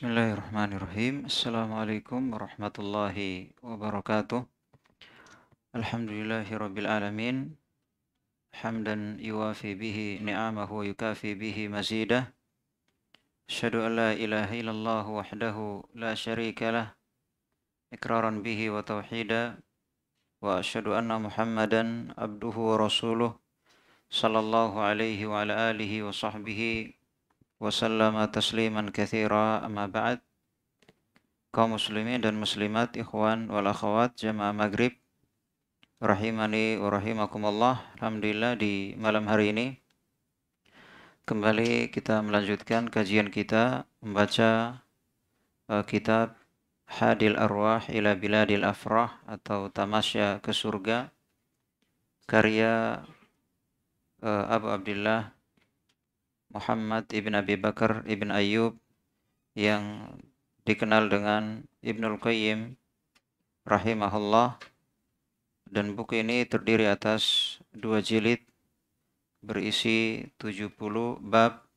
Bismillahirrahmanirrahim. Assalamualaikum warahmatullahi wabarakatuh. Alhamdulillahi rabbil alamin. Hamdan yuafi bihi ni'amahu wa yukafi bihi mazidah. Asyhadu an la ilaha illallah wahdahu la syarika lah. Ikraran bihi wa tauhida. Wa asyhadu anna Muhammadan abduhu wa rasuluh. Sallallahu alaihi wa ala alihi wa sahbihi وسلم تسليما كثيرا أما بعد kaum muslimin dan muslimat ikhwan wal akhwat jamaah maghrib rahimani wa rahimakumullah alhamdulillah di malam hari ini kembali kita melanjutkan kajian kita membaca uh, kitab Hadil Arwah ila Biladil Afrah atau Tamasya ke Surga karya uh, Abu Abdullah Muhammad ibn Abi Bakar ibn Ayyub yang dikenal dengan Ibnul Qayyim rahimahullah dan buku ini terdiri atas dua jilid berisi 70 bab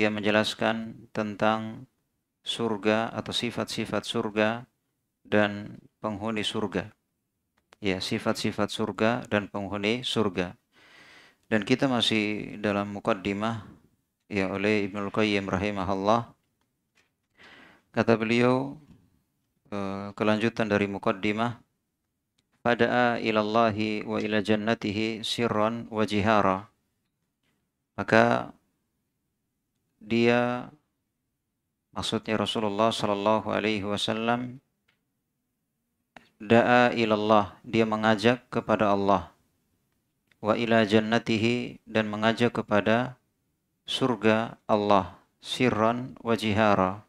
yang menjelaskan tentang surga atau sifat-sifat surga dan penghuni surga. Ya, sifat-sifat surga dan penghuni surga. Dan kita masih dalam mukaddimah ya oleh Ibnu Qayyim rahimahullah kata beliau eh, kelanjutan dari mukaddimah fada'a ilallahi wa ila jannatihi sirran wa jihara maka dia maksudnya Rasulullah sallallahu alaihi wasallam da'a ilallah dia mengajak kepada Allah wa ila jannatihi dan mengajak kepada surga Allah sirron wajihara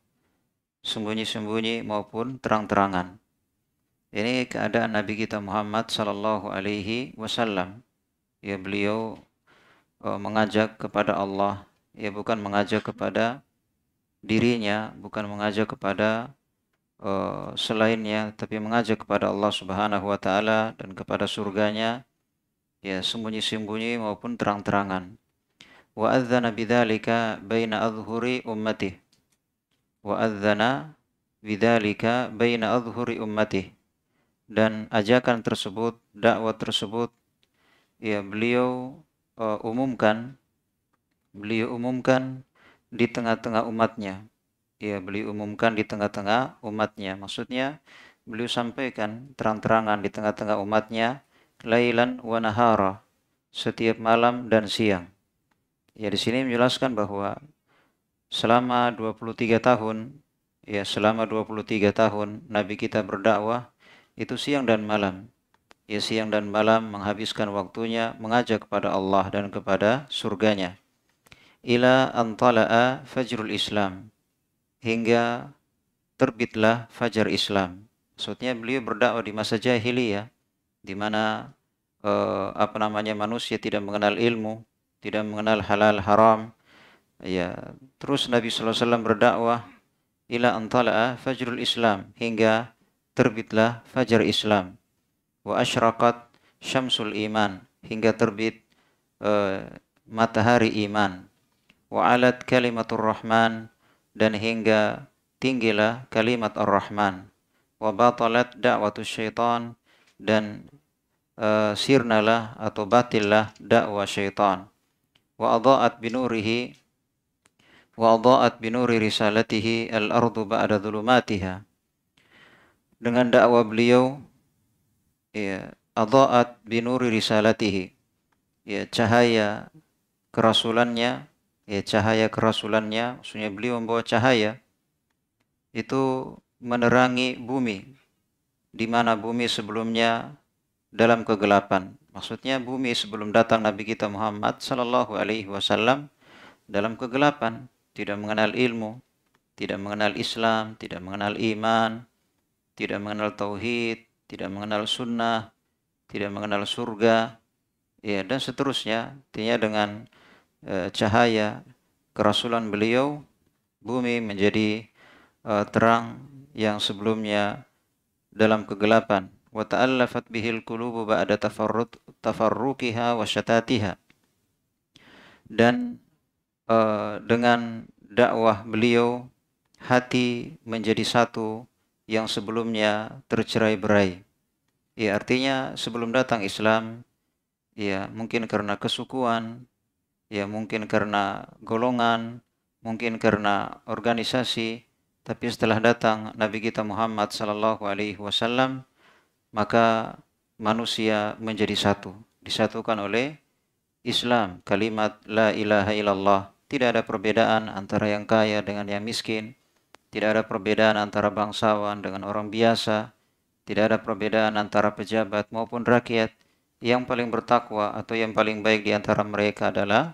sembunyi-sembunyi maupun terang-terangan. Ini keadaan Nabi kita Muhammad Sallallahu Alaihi Wasallam. Ya beliau eh, mengajak kepada Allah, ya bukan mengajak kepada dirinya, bukan mengajak kepada eh, selainnya, tapi mengajak kepada Allah Subhanahu Wa Taala dan kepada surganya, ya sembunyi-sembunyi maupun terang-terangan. وأذن بذلك بين أظهر أمته وأذن بذلك بين أظهر أمته dan ajakan tersebut, dakwah tersebut, ya beliau uh, umumkan, beliau umumkan di tengah-tengah umatnya, ya beliau umumkan di tengah-tengah umatnya. Maksudnya beliau sampaikan terang-terangan di tengah-tengah umatnya, lailan wa nahara, setiap malam dan siang ya di sini menjelaskan bahwa selama 23 tahun ya selama 23 tahun nabi kita berdakwah itu siang dan malam ya siang dan malam menghabiskan waktunya mengajak kepada Allah dan kepada surganya ila antala'a fajrul islam hingga terbitlah fajar islam maksudnya beliau berdakwah di masa jahiliyah di mana eh, apa namanya manusia tidak mengenal ilmu tidak mengenal halal haram. Ya, terus Nabi sallallahu alaihi wasallam berdakwah ila antala'a fajrul Islam hingga terbitlah fajar Islam. Wa asyraqat syamsul iman hingga terbit uh, matahari iman. Wa alat kalimatur rahman dan hingga tinggilah kalimat ar-Rahman. Wa batalat da'watu syaitan dan uh, sirnalah atau batillah dakwah syaitan wa adha'at binurihi wa adha'at binuri risalatihi al-ardu ba'da dhulumatiha dengan dakwah beliau ya adha'at binuri risalatihi ya cahaya kerasulannya ya cahaya kerasulannya maksudnya beliau membawa cahaya itu menerangi bumi di mana bumi sebelumnya dalam kegelapan Maksudnya bumi sebelum datang Nabi kita Muhammad Sallallahu Alaihi Wasallam dalam kegelapan, tidak mengenal ilmu, tidak mengenal Islam, tidak mengenal iman, tidak mengenal tauhid, tidak mengenal sunnah, tidak mengenal surga, ya dan seterusnya. Artinya dengan e, cahaya kerasulan beliau, bumi menjadi e, terang yang sebelumnya dalam kegelapan. وتألفت به القلوب بعد تفرط تفرقها وشتاتها dan eh, dengan dakwah beliau hati menjadi satu yang sebelumnya tercerai-berai. Ya artinya sebelum datang Islam ya mungkin karena kesukuan, ya mungkin karena golongan, mungkin karena organisasi, tapi setelah datang Nabi kita Muhammad sallallahu alaihi wasallam maka manusia menjadi satu, disatukan oleh Islam, kalimat la ilaha illallah. Tidak ada perbedaan antara yang kaya dengan yang miskin, tidak ada perbedaan antara bangsawan dengan orang biasa, tidak ada perbedaan antara pejabat maupun rakyat. Yang paling bertakwa atau yang paling baik di antara mereka adalah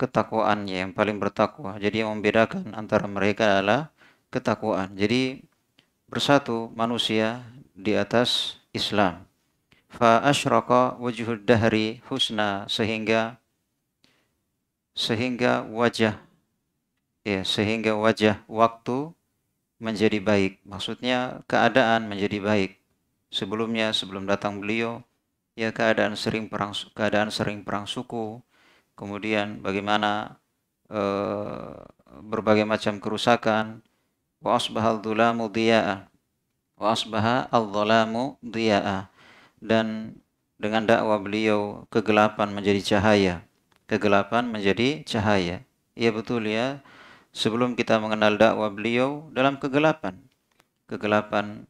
ketakwaannya yang paling bertakwa. Jadi yang membedakan antara mereka adalah ketakwaan. Jadi bersatu manusia di atas Islam. Fa ashroko wujud dahri husna sehingga sehingga wajah ya sehingga wajah waktu menjadi baik. Maksudnya keadaan menjadi baik. Sebelumnya sebelum datang beliau ya keadaan sering perang keadaan sering perang suku. Kemudian bagaimana eh, berbagai macam kerusakan wa asbahal dhulamu wa asbaha al-dhalamu diya'a dan dengan dakwah beliau kegelapan menjadi cahaya kegelapan menjadi cahaya iya betul ya sebelum kita mengenal dakwah beliau dalam kegelapan kegelapan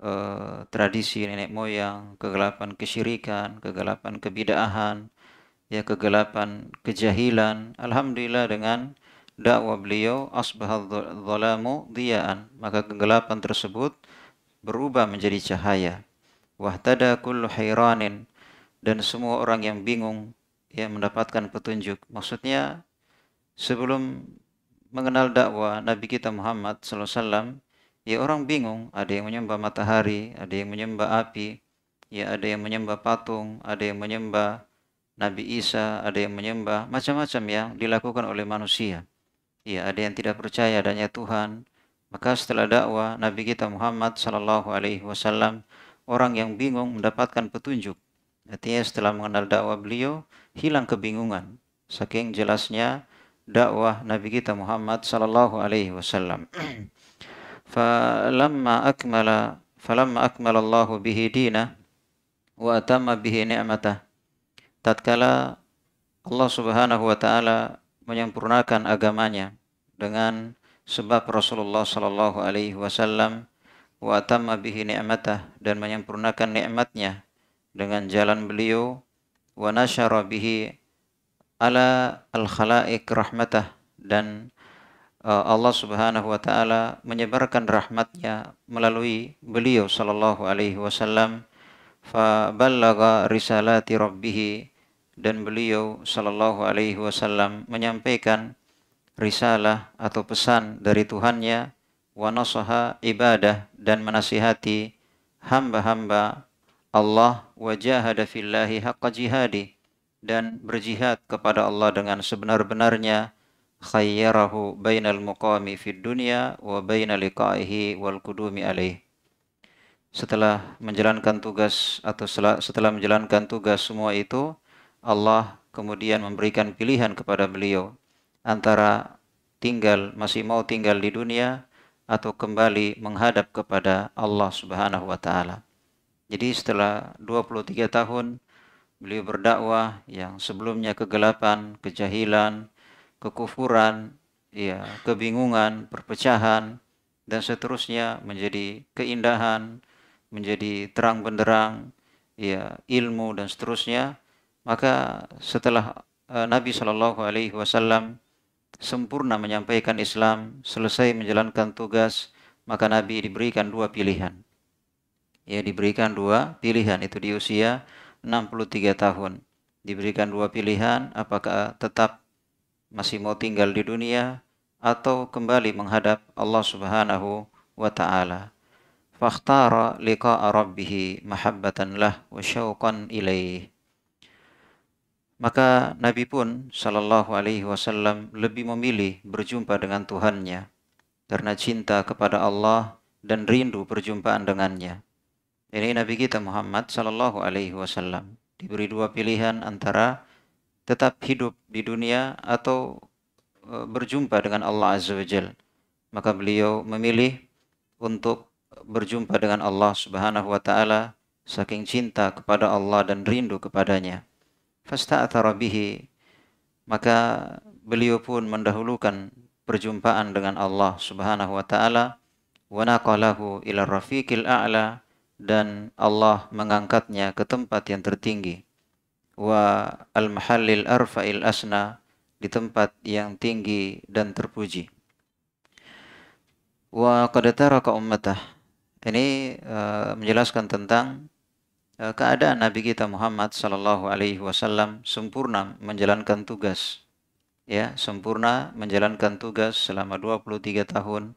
eh, tradisi nenek moyang kegelapan kesyirikan kegelapan kebidaahan ya kegelapan kejahilan alhamdulillah dengan dakwah beliau asbahadz zalamu diyaan maka kegelapan tersebut berubah menjadi cahaya. Wahtada kullu hayranin dan semua orang yang bingung ya mendapatkan petunjuk. Maksudnya sebelum mengenal dakwah Nabi kita Muhammad SAW, alaihi ya orang bingung, ada yang menyembah matahari, ada yang menyembah api, ya ada yang menyembah patung, ada yang menyembah Nabi Isa, ada yang menyembah macam-macam yang dilakukan oleh manusia. Ya, ada yang tidak percaya adanya Tuhan, maka setelah dakwah Nabi kita Muhammad Shallallahu Alaihi Wasallam orang yang bingung mendapatkan petunjuk. Artinya setelah mengenal dakwah beliau hilang kebingungan. Saking jelasnya dakwah Nabi kita Muhammad Shallallahu Alaihi Wasallam. فَلَمَّا أَكْمَلَ فلما أكمل الله به دينه وأتم به نعمته tatkala Allah Subhanahu wa taala menyempurnakan agamanya dengan sebab Rasulullah Shallallahu alaihi wasallam wa tamma bihi ni'matah dan menyempurnakan nikmatnya dengan jalan beliau wa nasyara bihi ala al khalaik rahmatah dan e, Allah Subhanahu wa taala menyebarkan rahmatnya melalui beliau sallallahu alaihi wasallam fa ballagha risalati rabbih dan beliau sallallahu alaihi wasallam menyampaikan risalah atau pesan dari Tuhannya wa nasaha ibadah dan menasihati hamba-hamba Allah wa jahada fillahi haqqa jihadi dan berjihad kepada Allah dengan sebenar-benarnya khayyarahu bainal muqami fid dunya wa bainal liqaihi wal kudumi alaih setelah menjalankan tugas atau setelah, setelah menjalankan tugas semua itu Allah kemudian memberikan pilihan kepada beliau antara tinggal masih mau tinggal di dunia atau kembali menghadap kepada Allah Subhanahu wa taala. Jadi setelah 23 tahun beliau berdakwah yang sebelumnya kegelapan, kejahilan, kekufuran, ya, kebingungan, perpecahan dan seterusnya menjadi keindahan, menjadi terang benderang, ya, ilmu dan seterusnya. Maka setelah eh, Nabi Shallallahu alaihi wasallam sempurna menyampaikan Islam, selesai menjalankan tugas, maka Nabi diberikan dua pilihan. Ya, diberikan dua pilihan itu di usia 63 tahun. Diberikan dua pilihan, apakah tetap masih mau tinggal di dunia atau kembali menghadap Allah Subhanahu wa taala. Fakhtara liqa'a rabbih mahabbatan lah wa syauqan ilaihi. Maka Nabi pun Shallallahu Alaihi Wasallam lebih memilih berjumpa dengan Tuhannya karena cinta kepada Allah dan rindu perjumpaan dengannya. Ini Nabi kita Muhammad Shallallahu Alaihi Wasallam diberi dua pilihan antara tetap hidup di dunia atau e, berjumpa dengan Allah Azza wa Maka beliau memilih untuk berjumpa dengan Allah Subhanahu wa taala saking cinta kepada Allah dan rindu kepadanya fasta'athara bihi maka beliau pun mendahulukan perjumpaan dengan Allah Subhanahu wa taala wa naqalahu ila rafiqil a'la dan Allah mengangkatnya ke tempat yang tertinggi wa al mahallil arfa'il asna di tempat yang tinggi dan terpuji wa qad taraka ummatah ini uh, menjelaskan tentang Eh, keadaan Nabi kita Muhammad Shallallahu Alaihi Wasallam sempurna menjalankan tugas ya sempurna menjalankan tugas selama 23 tahun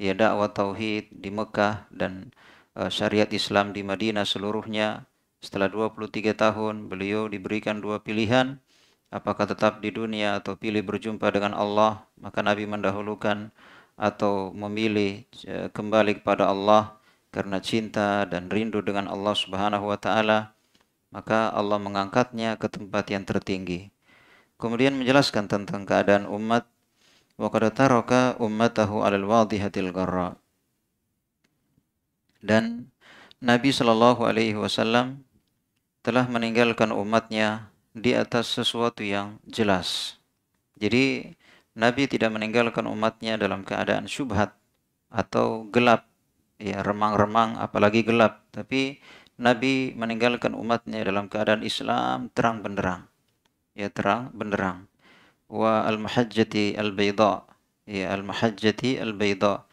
ya dakwah tauhid di Mekah dan eh, syariat Islam di Madinah seluruhnya setelah 23 tahun beliau diberikan dua pilihan apakah tetap di dunia atau pilih berjumpa dengan Allah maka Nabi mendahulukan atau memilih eh, kembali kepada Allah karena cinta dan rindu dengan Allah Subhanahu wa taala, maka Allah mengangkatnya ke tempat yang tertinggi. Kemudian menjelaskan tentang keadaan umat wa qad taraka ummatahu 'alal wadihatil gharra. Dan Nabi Shallallahu alaihi wasallam telah meninggalkan umatnya di atas sesuatu yang jelas. Jadi Nabi tidak meninggalkan umatnya dalam keadaan syubhat atau gelap ya remang-remang apalagi gelap tapi Nabi meninggalkan umatnya dalam keadaan Islam terang benderang ya terang benderang wa al mahajjati al bayda ya al mahajjati al bayda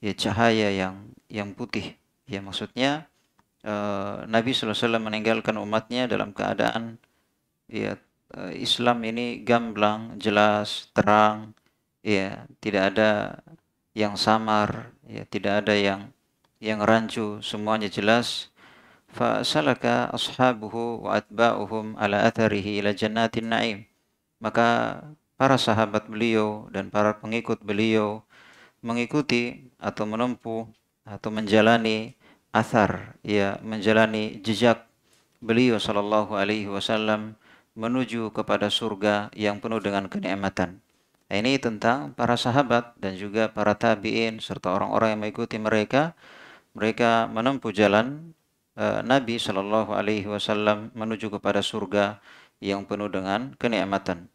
ya cahaya yang yang putih ya maksudnya uh, Nabi SAW meninggalkan umatnya dalam keadaan ya uh, Islam ini gamblang jelas terang ya tidak ada yang samar ya tidak ada yang yang rancu semuanya jelas fasalaka ashabuhu wa atba'uhum ala atharihi ila jannatin na'im maka para sahabat beliau dan para pengikut beliau mengikuti atau menempuh atau menjalani athar ya menjalani jejak beliau sallallahu alaihi wasallam menuju kepada surga yang penuh dengan kenikmatan. Ini tentang para sahabat dan juga para tabi'in serta orang-orang yang mengikuti mereka mereka menempuh jalan eh, Nabi Shallallahu Alaihi Wasallam menuju kepada surga yang penuh dengan kenikmatan.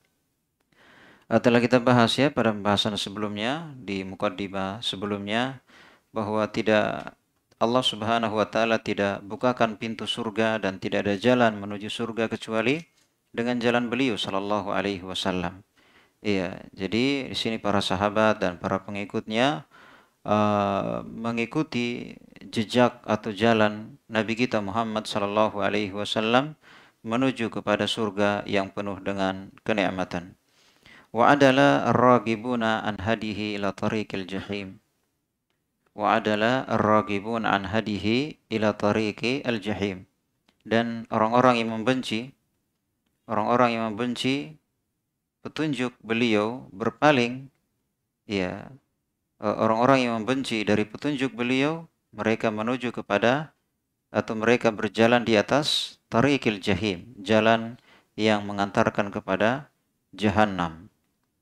Eh, telah kita bahas ya pada pembahasan sebelumnya di mukaddimah sebelumnya bahwa tidak Allah Subhanahu wa taala tidak bukakan pintu surga dan tidak ada jalan menuju surga kecuali dengan jalan beliau Shallallahu alaihi wasallam. Iya, jadi di sini para sahabat dan para pengikutnya uh, mengikuti jejak atau jalan Nabi kita Muhammad Sallallahu Alaihi Wasallam menuju kepada surga yang penuh dengan kenikmatan. Wa adalah ragibuna an hadihi ila tariqil jahim. Wa adalah ragibun an hadihi ila tariqi al jahim. Dan orang-orang yang membenci orang-orang yang membenci petunjuk beliau berpaling ya Eh, orang-orang yang membenci dari petunjuk beliau mereka menuju kepada atau mereka berjalan di atas tarikil jahim jalan yang mengantarkan kepada jahanam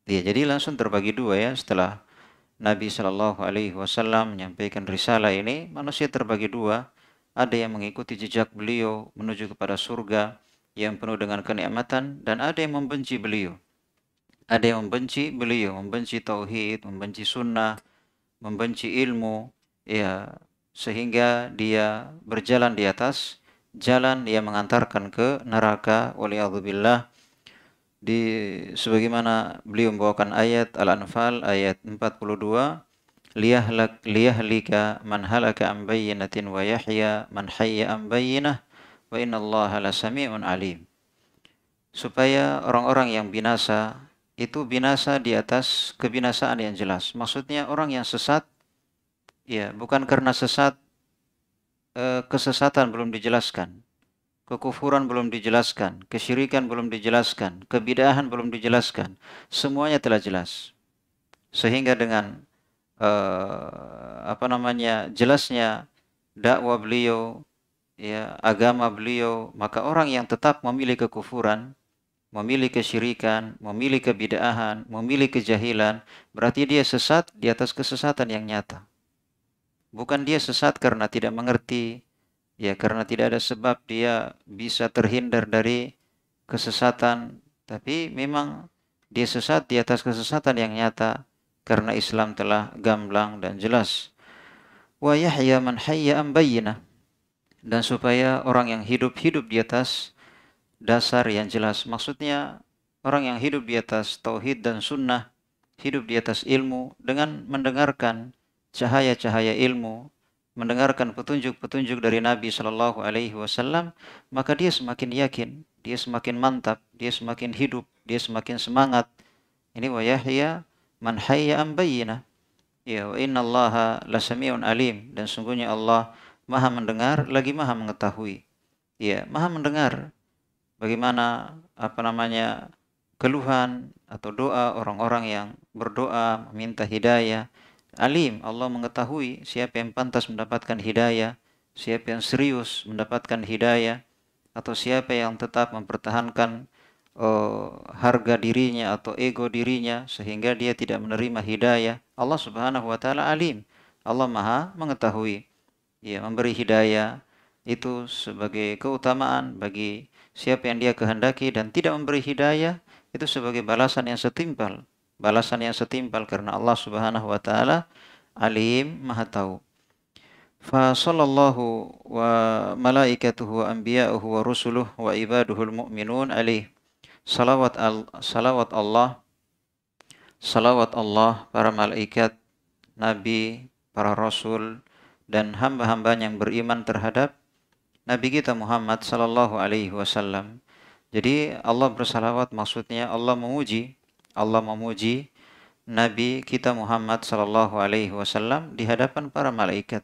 ya jadi langsung terbagi dua ya setelah Nabi Shallallahu Alaihi Wasallam menyampaikan risalah ini manusia terbagi dua ada yang mengikuti jejak beliau menuju kepada surga yang penuh dengan kenikmatan dan ada yang membenci beliau ada yang membenci beliau, membenci tauhid, membenci sunnah, membenci ilmu, ya sehingga dia berjalan di atas jalan yang mengantarkan ke neraka oleh Allah di sebagaimana beliau membawakan ayat Al-Anfal ayat 42 liyahlak liyahlika man halaka an bayyinatin wa yahya man hayya an bayyinah wa innallaha lasami'un alim supaya orang-orang yang binasa itu binasa di atas kebinasaan yang jelas. Maksudnya orang yang sesat, ya bukan karena sesat, eh, kesesatan belum dijelaskan, kekufuran belum dijelaskan, kesyirikan belum dijelaskan, kebidahan belum dijelaskan, semuanya telah jelas. Sehingga dengan eh, apa namanya jelasnya dakwah beliau, ya agama beliau, maka orang yang tetap memilih kekufuran memilih kesyirikan, memilih kebidaahan, memilih kejahilan, berarti dia sesat di atas kesesatan yang nyata. Bukan dia sesat karena tidak mengerti, ya karena tidak ada sebab dia bisa terhindar dari kesesatan, tapi memang dia sesat di atas kesesatan yang nyata karena Islam telah gamblang dan jelas. Wa yahya man hayya am bayyinah dan supaya orang yang hidup-hidup di atas dasar yang jelas. Maksudnya orang yang hidup di atas tauhid dan sunnah, hidup di atas ilmu dengan mendengarkan cahaya-cahaya ilmu, mendengarkan petunjuk-petunjuk dari Nabi Shallallahu Alaihi Wasallam, maka dia semakin yakin, dia semakin mantap, dia semakin hidup, dia semakin semangat. Ini wayahya man hayya ambayina. Ya, wa inna allaha lasami'un alim. Dan sungguhnya Allah maha mendengar, lagi maha mengetahui. Ya, maha mendengar, bagaimana apa namanya keluhan atau doa orang-orang yang berdoa meminta hidayah. Alim, Allah mengetahui siapa yang pantas mendapatkan hidayah, siapa yang serius mendapatkan hidayah, atau siapa yang tetap mempertahankan uh, harga dirinya atau ego dirinya sehingga dia tidak menerima hidayah. Allah Subhanahu wa taala alim. Allah Maha mengetahui. Ya, memberi hidayah itu sebagai keutamaan bagi siapa yang dia kehendaki dan tidak memberi hidayah itu sebagai balasan yang setimpal balasan yang setimpal karena Allah Subhanahu wa taala alim maha tahu fa sallallahu wa malaikatuhu wa anbiya'uhu wa rusuluh wa ibaduhul mu'minun alaih salawat al salawat Allah salawat Allah para malaikat nabi para rasul dan hamba-hamba yang beriman terhadap Nabi kita Muhammad Sallallahu Alaihi Wasallam. Jadi Allah bersalawat maksudnya Allah memuji, Allah memuji Nabi kita Muhammad Sallallahu Alaihi Wasallam di hadapan para malaikat.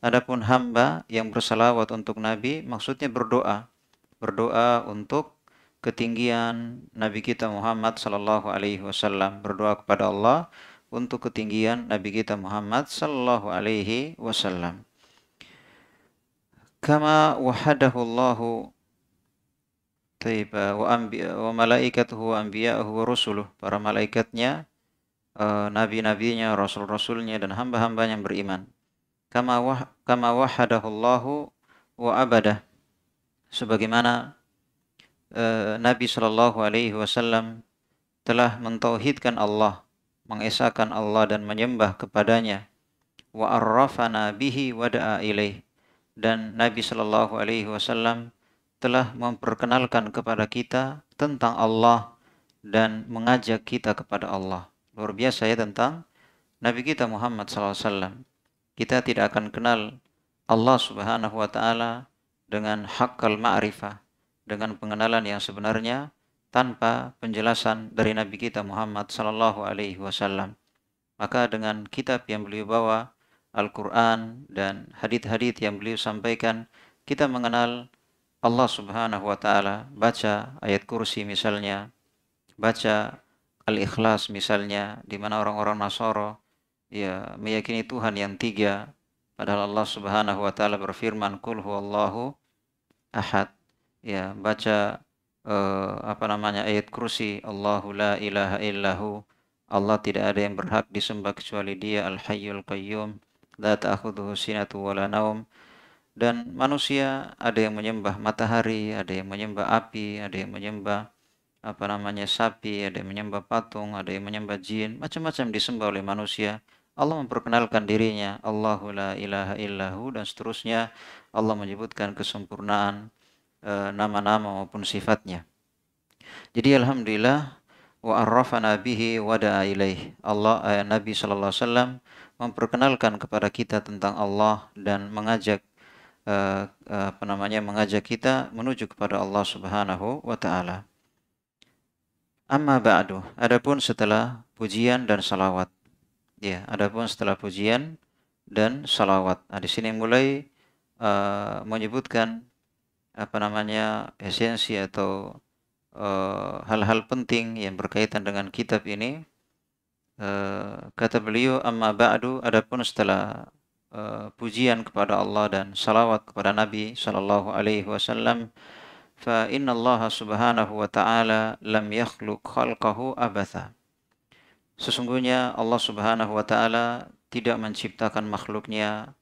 Adapun hamba yang bersalawat untuk Nabi maksudnya berdoa, berdoa untuk ketinggian Nabi kita Muhammad Sallallahu Alaihi Wasallam berdoa kepada Allah untuk ketinggian Nabi kita Muhammad Sallallahu Alaihi Wasallam. كما وحده الله طيب وملائكته وأنبياءه ورسله para malaikatnya eh, nabi-nabinya rasul-rasulnya dan hamba-hambanya yang beriman kama wah kama wahadahullahu wa abada, sebagaimana eh, Nabi Shallallahu alaihi wasallam telah mentauhidkan Allah mengesahkan Allah dan menyembah kepadanya wa arrafana bihi wa da'a ilaih dan Nabi Shallallahu Alaihi Wasallam telah memperkenalkan kepada kita tentang Allah dan mengajak kita kepada Allah. Luar biasa ya tentang Nabi kita Muhammad SAW. Kita tidak akan kenal Allah Subhanahu Wa Taala dengan hakal ma'rifah, dengan pengenalan yang sebenarnya tanpa penjelasan dari Nabi kita Muhammad Sallallahu Alaihi Wasallam. Maka dengan kitab yang beliau bawa, Al-Quran dan hadith-hadith yang beliau sampaikan, kita mengenal Allah Subhanahu wa Ta'ala, baca ayat kursi misalnya, baca Al-Ikhlas misalnya, di mana orang-orang Nasoro ya meyakini Tuhan yang tiga, padahal Allah Subhanahu wa Ta'ala berfirman, "Kul huwallahu ahad." Ya, baca uh, apa namanya ayat kursi, Allahu la ilaha illahu, Allah tidak ada yang berhak disembah kecuali Dia Al-Hayyul Qayyum la ta'khudhuhu sinatu wa la naum dan manusia ada yang menyembah matahari, ada yang menyembah api, ada yang menyembah apa namanya sapi, ada yang menyembah patung, ada yang menyembah jin, macam-macam disembah oleh manusia. Allah memperkenalkan dirinya, Allahu la ilaha illahu dan seterusnya. Allah menyebutkan kesempurnaan nama eh, nama-nama maupun sifatnya. Jadi alhamdulillah wa arrafa nabihi wa da'a ilaih. Allah eh, Nabi sallallahu alaihi wasallam memperkenalkan kepada kita tentang Allah dan mengajak uh, apa namanya mengajak kita menuju kepada Allah Subhanahu wa taala. Amma ba'du. Adapun setelah pujian dan salawat. Ya, adapun setelah pujian dan salawat. Nah, di sini mulai uh, menyebutkan apa namanya esensi atau hal-hal uh, hal -hal penting yang berkaitan dengan kitab ini Eh, kata beliau, amma ba'du, adapun setelah uh, pujian kepada Allah dan salawat kepada Nabi sallallahu Alaihi Wasallam, fa inna Allah Subhanahu Wa Taala lam yakhluq khalqahu abatha. Sesungguhnya Allah Subhanahu Wa Taala tidak menciptakan makhluknya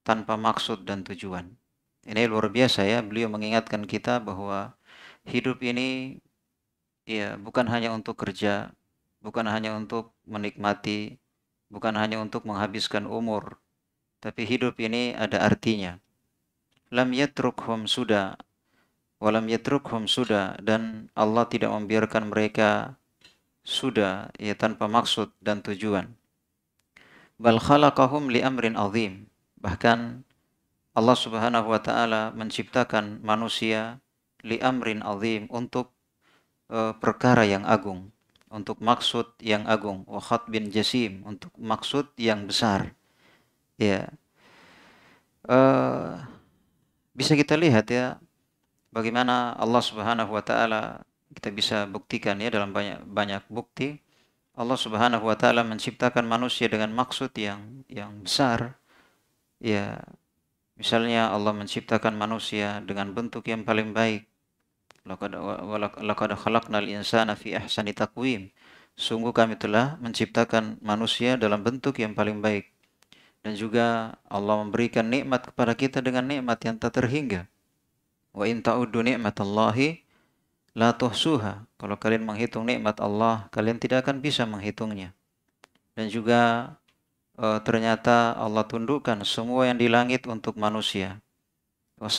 tanpa maksud dan tujuan. Ini luar biasa ya, beliau mengingatkan kita bahwa hidup ini ya bukan hanya untuk kerja, bukan hanya untuk menikmati, bukan hanya untuk menghabiskan umur, tapi hidup ini ada artinya. Lam yatrukhum suda, walam yatrukhum suda, dan Allah tidak membiarkan mereka suda, ya tanpa maksud dan tujuan. Bal khalaqahum li amrin azim. Bahkan Allah Subhanahu wa taala menciptakan manusia li amrin azim untuk uh, perkara yang agung untuk maksud yang agung wa bin jasim untuk maksud yang besar ya uh, bisa kita lihat ya bagaimana Allah Subhanahu wa taala kita bisa buktikan ya dalam banyak banyak bukti Allah Subhanahu wa taala menciptakan manusia dengan maksud yang yang besar ya misalnya Allah menciptakan manusia dengan bentuk yang paling baik Laqad laqad khalaqnal insana fi ahsani taqwim. Sungguh kami telah menciptakan manusia dalam bentuk yang paling baik. Dan juga Allah memberikan nikmat kepada kita dengan nikmat yang tak terhingga. Wa in ta'uddu ni'matallahi la tuhsuha. Kalau kalian menghitung nikmat Allah, kalian tidak akan bisa menghitungnya. Dan juga e, ternyata Allah tundukkan semua yang di langit untuk manusia dia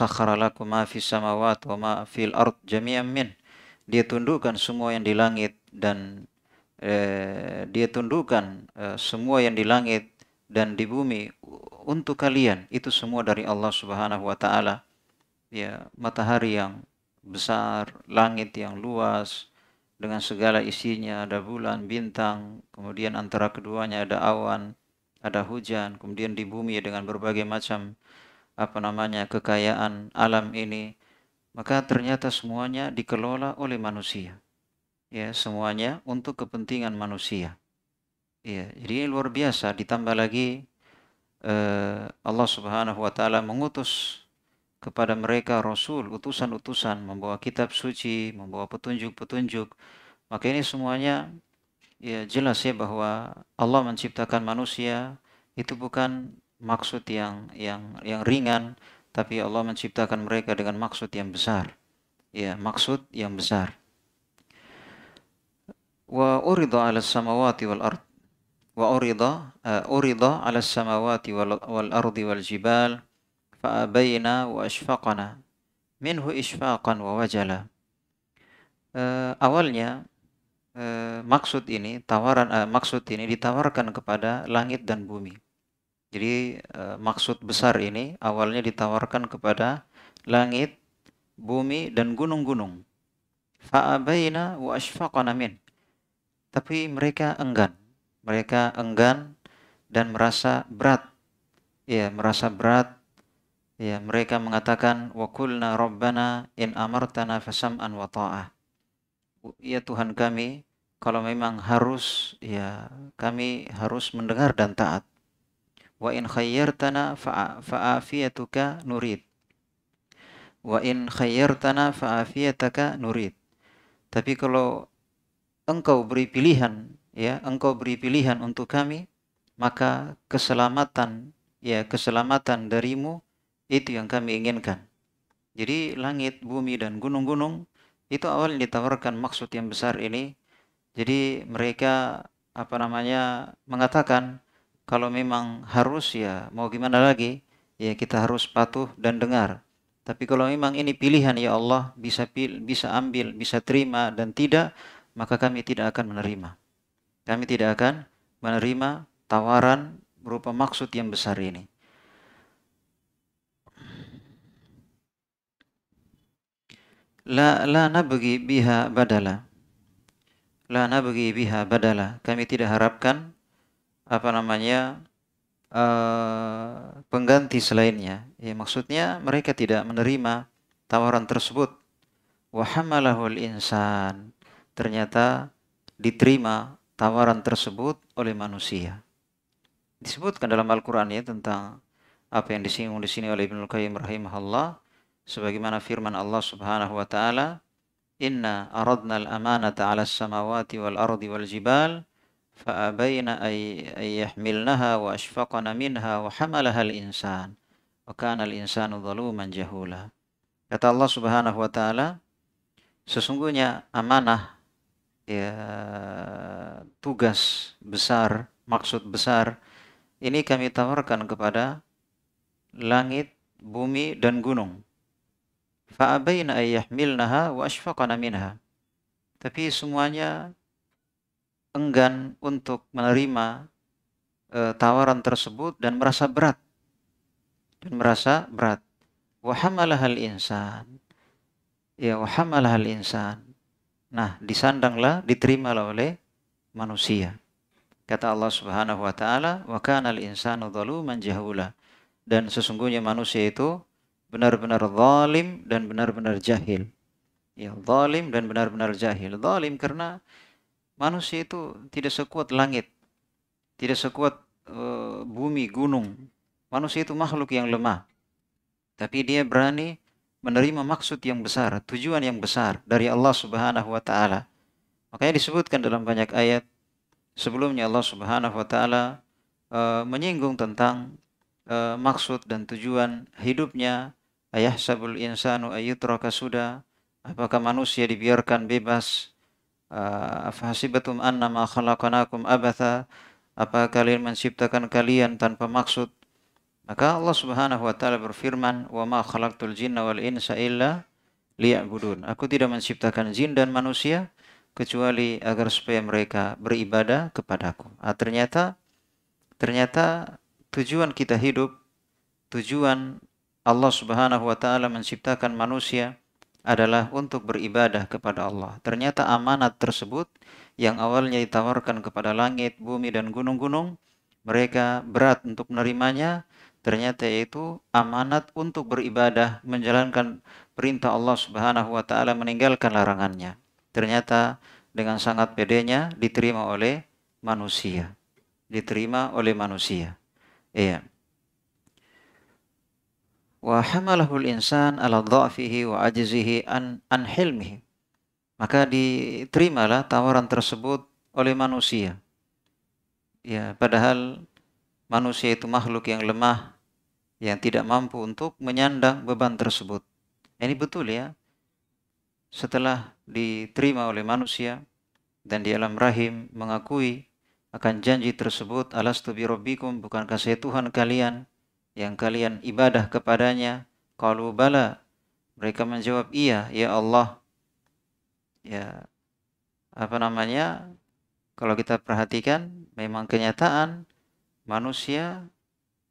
tundukkan semua yang di langit dan eh, dia tundukkan eh, semua yang di langit dan di bumi untuk kalian. Itu semua dari Allah Subhanahu wa taala. Ya, matahari yang besar, langit yang luas dengan segala isinya, ada bulan, bintang, kemudian antara keduanya ada awan, ada hujan, kemudian di bumi dengan berbagai macam apa namanya kekayaan alam ini maka ternyata semuanya dikelola oleh manusia ya semuanya untuk kepentingan manusia ya jadi ini luar biasa ditambah lagi eh, Allah Subhanahu wa taala mengutus kepada mereka rasul utusan-utusan membawa kitab suci membawa petunjuk-petunjuk maka ini semuanya ya jelas ya bahwa Allah menciptakan manusia itu bukan maksud yang yang yang ringan tapi Allah menciptakan mereka dengan maksud yang besar ya maksud yang besar wa urida 'ala samawati wal ard wa urida eh, urida 'ala samawati wal, wal ardi wal jibal fa abaina wa ashfaqana minhu ishfaqan wa wajala uh, awalnya uh, maksud ini tawaran uh, maksud ini ditawarkan kepada langit dan bumi jadi e, maksud besar ini awalnya ditawarkan kepada langit, bumi dan gunung-gunung. Fa'abaina wa ashfaqana min. Tapi mereka enggan. Mereka enggan dan merasa berat. Ya, merasa berat. Ya, mereka mengatakan wa qulna rabbana in amartana fasam'an wa ta'ah. Ya Tuhan kami, kalau memang harus ya kami harus mendengar dan taat Wa in khayyartana fa'afiyatuka nurid. Wa in khayyartana fa'afiyataka nurid. Tapi kalau engkau beri pilihan, ya, engkau beri pilihan untuk kami, maka keselamatan, ya, keselamatan darimu itu yang kami inginkan. Jadi langit, bumi dan gunung-gunung itu awalnya ditawarkan maksud yang besar ini. Jadi mereka apa namanya mengatakan kalau memang harus ya mau gimana lagi ya kita harus patuh dan dengar tapi kalau memang ini pilihan ya Allah bisa pil, bisa ambil bisa terima dan tidak maka kami tidak akan menerima kami tidak akan menerima tawaran berupa maksud yang besar ini la la nabgi biha badala la nabgi biha badala kami tidak harapkan apa namanya uh, pengganti selainnya. Ya, maksudnya mereka tidak menerima tawaran tersebut. Wahamalahul insan. Ternyata diterima tawaran tersebut oleh manusia. Disebutkan dalam Al-Quran ya tentang apa yang disinggung di sini oleh Ibnu Qayyim rahimahullah sebagaimana firman Allah Subhanahu wa taala inna aradna al-amanata 'ala samawati wal ardi wal jibal فأبين أن يحملنها وأشفقن منها وحملها الإنسان وكان الإنسان ظلوما جهولا kata Allah Subhanahu wa taala sesungguhnya amanah ya, tugas besar maksud besar ini kami tawarkan kepada langit bumi dan gunung فَأَبَيْنَ ayyahmilnaha wa ashfaqana minha tapi semuanya enggan untuk menerima e, tawaran tersebut dan merasa berat dan merasa berat wahamalah hal insan ya wahamalah hal insan nah disandanglah diterimalah oleh manusia kata Allah Subhanahu wa taala wa kana al insanu zaluman jahula dan sesungguhnya manusia itu benar-benar zalim dan benar-benar jahil ya zalim dan benar-benar jahil zalim karena manusia itu tidak sekuat langit, tidak sekuat uh, bumi, gunung. Manusia itu makhluk yang lemah. Tapi dia berani menerima maksud yang besar, tujuan yang besar dari Allah Subhanahu wa taala. Makanya disebutkan dalam banyak ayat sebelumnya Allah Subhanahu wa taala eh, menyinggung tentang e, maksud dan tujuan hidupnya. Ayah sabul insanu ayutraka sudah. Apakah manusia dibiarkan bebas Ah, afhasibatum annama khalaqanakum abatha apa kalian menciptakan kalian tanpa maksud maka Allah Subhanahu wa taala berfirman wa ma khalaqtul jinna wal insa illa liya'budun aku tidak menciptakan jin dan manusia kecuali agar supaya mereka beribadah kepadaku ah, ternyata ternyata tujuan kita hidup tujuan Allah Subhanahu wa taala menciptakan manusia adalah untuk beribadah kepada Allah. Ternyata amanat tersebut yang awalnya ditawarkan kepada langit, bumi, dan gunung-gunung, mereka berat untuk menerimanya, ternyata yaitu amanat untuk beribadah menjalankan perintah Allah Subhanahu wa taala meninggalkan larangannya. Ternyata dengan sangat pedenya diterima oleh manusia. Diterima oleh manusia. Iya wa hamalahul insan ala dha'fihi wa ajzihi an, an hilmihi. Maka diterimalah tawaran tersebut oleh manusia. Ya, padahal manusia itu makhluk yang lemah yang tidak mampu untuk menyandang beban tersebut. Ini betul ya. Setelah diterima oleh manusia dan di alam rahim mengakui akan janji tersebut alastu bi rabbikum bukankah saya Tuhan kalian yang kalian ibadah kepadanya? kalau bala. Mereka menjawab, "Iya, ya Allah." Ya. Apa namanya? Kalau kita perhatikan, memang kenyataan manusia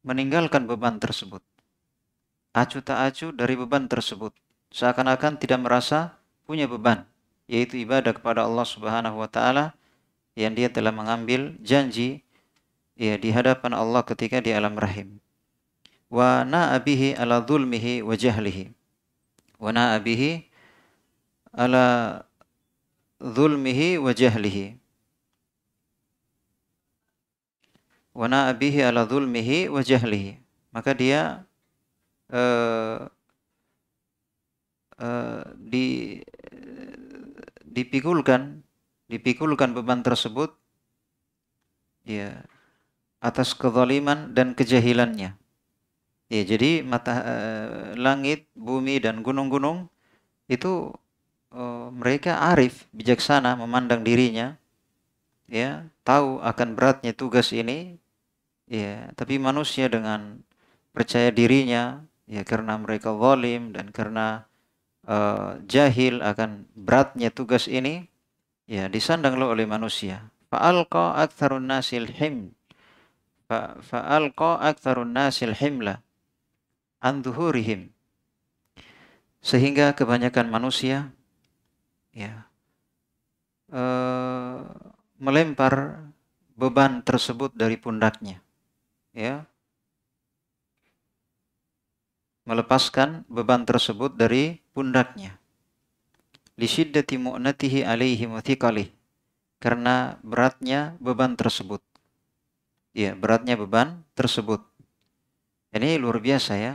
meninggalkan beban tersebut. Acu tak acu dari beban tersebut. Seakan-akan tidak merasa punya beban, yaitu ibadah kepada Allah Subhanahu wa taala yang dia telah mengambil janji ya di hadapan Allah ketika di alam rahim wa na'a bihi ala dhulmihi wa jahlihi wa na'a bihi ala dhulmihi wa jahlihi wa na'a bihi ala dhulmihi wa jahlihi maka dia uh, uh, di dipikulkan dipikulkan beban tersebut ya atas kezaliman dan kejahilannya Ya, jadi mata eh, langit, bumi dan gunung-gunung itu eh, mereka arif, bijaksana memandang dirinya. Ya, tahu akan beratnya tugas ini. Ya, tapi manusia dengan percaya dirinya ya karena mereka zalim dan karena uh, jahil akan beratnya tugas ini ya disandang oleh manusia fa'alqa aktsarun nasil him fa'alqa aktsarun nasil himla anduhurihim sehingga kebanyakan manusia ya uh, melempar beban tersebut dari pundaknya ya melepaskan beban tersebut dari pundaknya li syiddati mu'natihi alaihi muthiqali karena beratnya beban tersebut ya beratnya beban tersebut ini luar biasa ya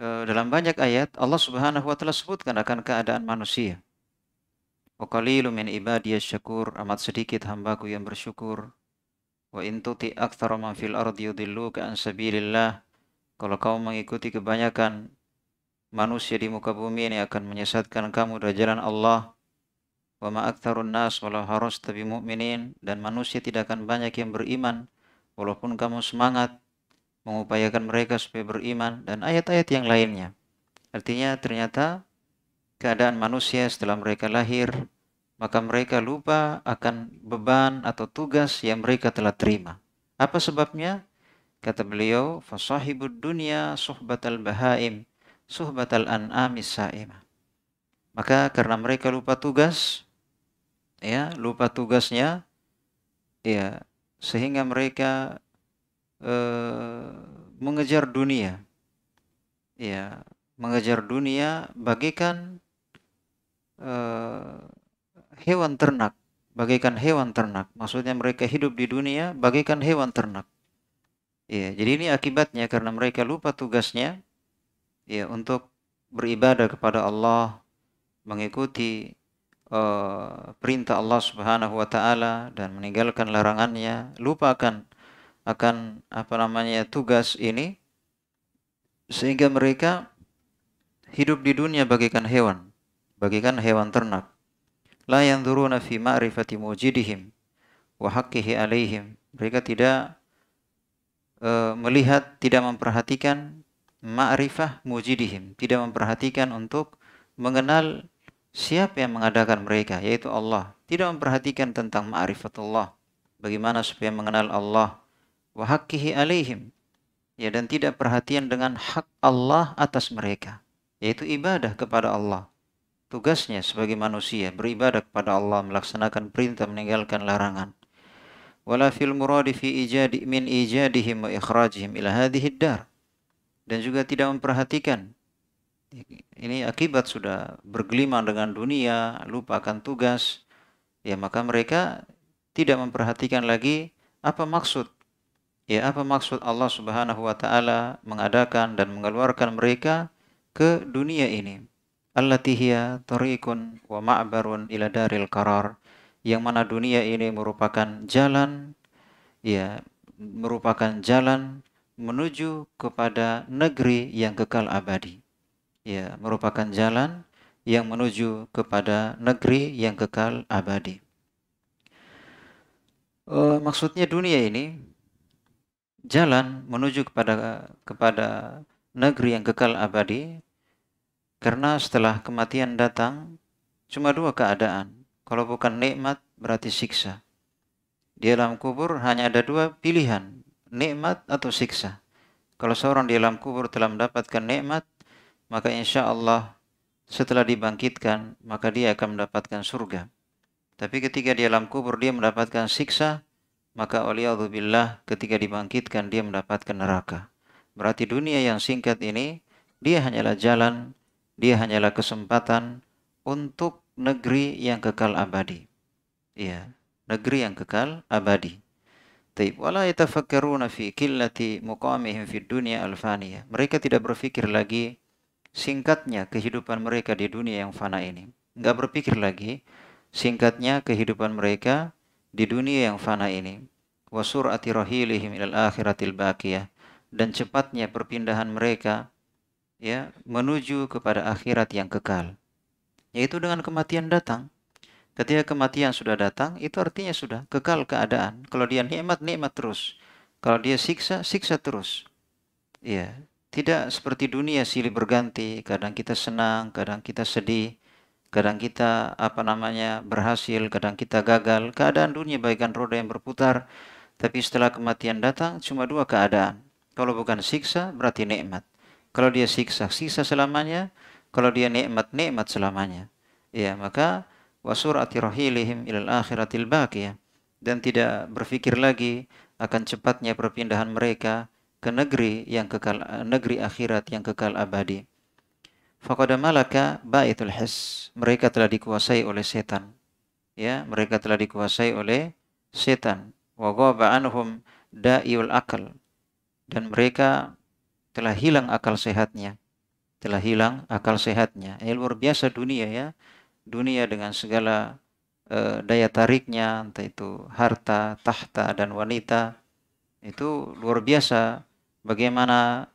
Eh, dalam banyak ayat Allah Subhanahu wa taala sebutkan akan keadaan manusia. Wa qalilum min ibadiyas syakur, amat sedikit hambaku yang bersyukur. Wa in tuti aktsara man fil ardi an sabilillah. Kalau kau mengikuti kebanyakan manusia di muka bumi ini akan menyesatkan kamu dari jalan Allah. Wa ma aktsarun nas walau harus tabi mu'minin dan manusia tidak akan banyak yang beriman walaupun kamu semangat mengupayakan mereka supaya beriman dan ayat-ayat yang lainnya. Artinya ternyata keadaan manusia setelah mereka lahir maka mereka lupa akan beban atau tugas yang mereka telah terima. Apa sebabnya? Kata beliau, fasahibud dunya suhbatal bahaim suhbatal an'amis sa'ima. Maka karena mereka lupa tugas, ya, lupa tugasnya, ya, sehingga mereka Eh, mengejar dunia. Ya, mengejar dunia bagaikan eh, hewan ternak, bagaikan hewan ternak. Maksudnya mereka hidup di dunia bagaikan hewan ternak. Ya, jadi ini akibatnya karena mereka lupa tugasnya ya untuk beribadah kepada Allah, mengikuti uh, perintah Allah Subhanahu wa taala dan meninggalkan larangannya, lupakan akan apa namanya tugas ini sehingga mereka hidup di dunia bagikan hewan bagikan hewan ternak la yanzuruna fi ma'rifati mujidihim wa haqqihi alaihim mereka tidak uh, melihat tidak memperhatikan ma'rifah mujidihim tidak memperhatikan untuk mengenal siapa yang mengadakan mereka yaitu Allah tidak memperhatikan tentang ma'rifatullah bagaimana supaya mengenal Allah wa alaihim ya dan tidak perhatian dengan hak Allah atas mereka yaitu ibadah kepada Allah tugasnya sebagai manusia beribadah kepada Allah melaksanakan perintah meninggalkan larangan wala fil muradi fi ijadi min ijadihim wa ikhrajihim ila hadhihi dar dan juga tidak memperhatikan ini akibat sudah bergelimang dengan dunia lupa akan tugas ya maka mereka tidak memperhatikan lagi apa maksud Ya apa maksud Allah Subhanahu wa taala mengadakan dan mengeluarkan mereka ke dunia ini? Allati hiya tariqun wa ma'barun ila daril karar. Yang mana dunia ini merupakan jalan ya merupakan jalan menuju kepada negeri yang kekal abadi. Ya, merupakan jalan yang menuju kepada negeri yang kekal abadi. Uh, maksudnya dunia ini jalan menuju kepada kepada negeri yang kekal abadi karena setelah kematian datang cuma dua keadaan kalau bukan nikmat berarti siksa di dalam kubur hanya ada dua pilihan nikmat atau siksa kalau seorang di dalam kubur telah mendapatkan nikmat maka insya Allah setelah dibangkitkan maka dia akan mendapatkan surga tapi ketika di dalam kubur dia mendapatkan siksa maka oleh Allah ketika dibangkitkan dia mendapatkan neraka. Berarti dunia yang singkat ini dia hanyalah jalan, dia hanyalah kesempatan untuk negeri yang kekal abadi. Iya, negeri yang kekal abadi. Taib wala yatafakkaruna fi qillati muqamihim fid dunya alfaniyah. Mereka tidak berpikir lagi singkatnya kehidupan mereka di dunia yang fana ini. Enggak berpikir lagi singkatnya kehidupan mereka di dunia yang fana ini wa sur'ati rahilihim ilal akhiratil baqiyah dan cepatnya perpindahan mereka ya menuju kepada akhirat yang kekal yaitu dengan kematian datang ketika kematian sudah datang itu artinya sudah kekal keadaan kalau dia nikmat nikmat terus kalau dia siksa siksa terus ya tidak seperti dunia silih berganti kadang kita senang kadang kita sedih kadang kita apa namanya berhasil, kadang kita gagal. Keadaan dunia bagaikan roda yang berputar, tapi setelah kematian datang cuma dua keadaan. Kalau bukan siksa berarti nikmat. Kalau dia siksa, siksa selamanya. Kalau dia nikmat, nikmat selamanya. Ya, maka wasurati rahilihim ilal akhiratil baqiyah dan tidak berpikir lagi akan cepatnya perpindahan mereka ke negeri yang kekal negeri akhirat yang kekal abadi. Fakoda malaka baitul his. Mereka telah dikuasai oleh setan. Ya, mereka telah dikuasai oleh setan. Wa anhum da'iul akal. Dan mereka telah hilang akal sehatnya. Telah hilang akal sehatnya. Ini luar biasa dunia ya. Dunia dengan segala uh, daya tariknya, entah itu harta, tahta, dan wanita. Itu luar biasa bagaimana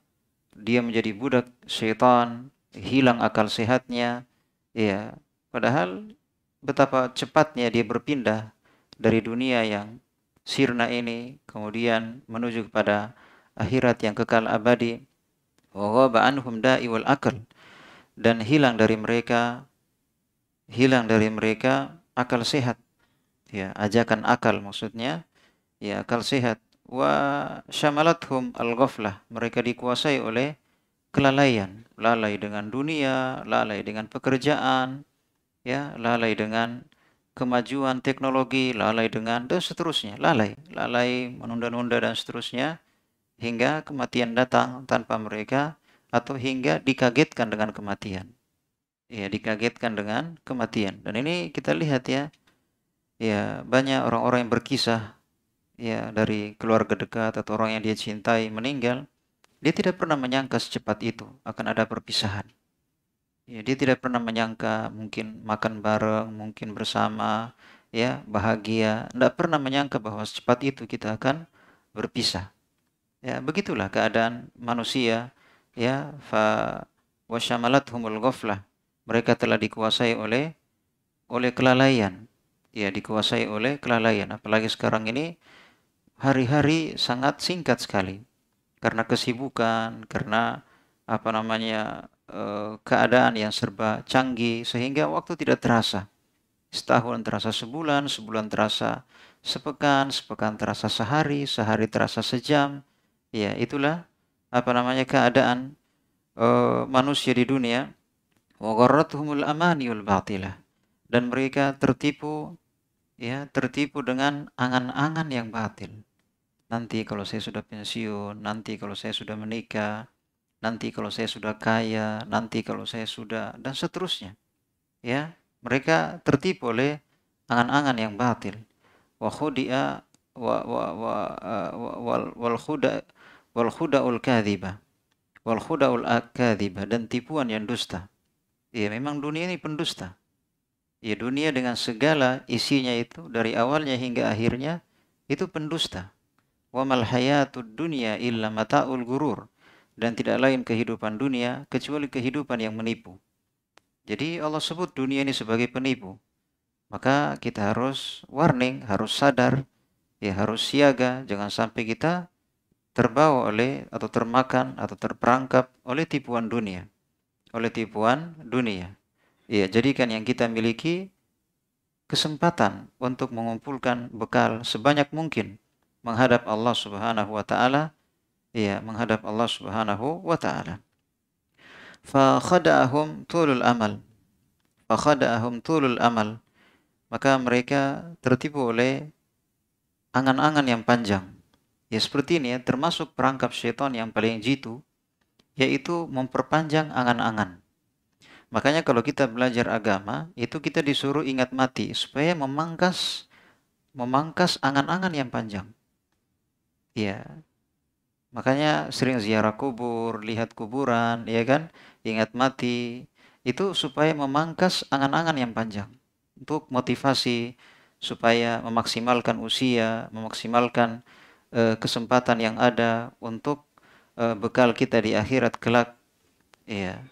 dia menjadi budak setan, hilang akal sehatnya, ya. Padahal betapa cepatnya dia berpindah dari dunia yang sirna ini kemudian menuju kepada akhirat yang kekal abadi. Wa akal dan hilang dari mereka hilang dari mereka akal sehat ya ajakan akal maksudnya ya akal sehat wa syamalathum al ghaflah mereka dikuasai oleh kelalaian lalai dengan dunia, lalai dengan pekerjaan, ya, lalai dengan kemajuan teknologi, lalai dengan dan seterusnya, lalai, lalai menunda-nunda dan seterusnya hingga kematian datang tanpa mereka atau hingga dikagetkan dengan kematian. Ya, dikagetkan dengan kematian. Dan ini kita lihat ya, ya banyak orang-orang yang berkisah ya dari keluarga dekat atau orang yang dia cintai meninggal dia tidak pernah menyangka secepat itu akan ada perpisahan. Ya, dia tidak pernah menyangka mungkin makan bareng, mungkin bersama, ya bahagia. Tidak pernah menyangka bahwa secepat itu kita akan berpisah. Ya, begitulah keadaan manusia. Ya, fa humul ghaflah. Mereka telah dikuasai oleh oleh kelalaian. Ya, dikuasai oleh kelalaian. Apalagi sekarang ini hari-hari sangat singkat sekali karena kesibukan, karena apa namanya eh, keadaan yang serba canggih sehingga waktu tidak terasa. Setahun terasa sebulan, sebulan terasa sepekan, sepekan terasa sehari, sehari terasa sejam. Ya, itulah apa namanya keadaan uh, manusia di dunia. Wagharratuhumul amaniul batilah. Dan mereka tertipu ya tertipu dengan angan-angan yang batil nanti kalau saya sudah pensiun, nanti kalau saya sudah menikah, nanti kalau saya sudah kaya, nanti kalau saya sudah dan seterusnya. Ya, mereka tertipu oleh angan-angan yang batil. Wa khudi'a wa wa wa wal wal khuda ul khuda'ul kadhiba. Wal khuda'ul kadhiba dan tipuan yang dusta. Ya, memang dunia ini pendusta. Ya, dunia dengan segala isinya itu dari awalnya hingga akhirnya itu pendusta wa mal hayatud dunya illa mataul gurur dan tidak lain kehidupan dunia kecuali kehidupan yang menipu. Jadi Allah sebut dunia ini sebagai penipu. Maka kita harus warning, harus sadar, ya harus siaga jangan sampai kita terbawa oleh atau termakan atau terperangkap oleh tipuan dunia. Oleh tipuan dunia. Ya, jadikan yang kita miliki kesempatan untuk mengumpulkan bekal sebanyak mungkin menghadap Allah Subhanahu wa taala ya menghadap Allah Subhanahu wa taala fa khada'ahum tulul amal fa khada'ahum tulul amal maka mereka tertipu oleh angan-angan yang panjang ya seperti ini ya termasuk perangkap setan yang paling jitu yaitu memperpanjang angan-angan makanya kalau kita belajar agama itu kita disuruh ingat mati supaya memangkas memangkas angan-angan yang panjang Iya. Makanya sering ziarah kubur, lihat kuburan, ya kan? Ingat mati. Itu supaya memangkas angan-angan yang panjang. Untuk motivasi supaya memaksimalkan usia, memaksimalkan uh, kesempatan yang ada untuk uh, bekal kita di akhirat kelak. Iya.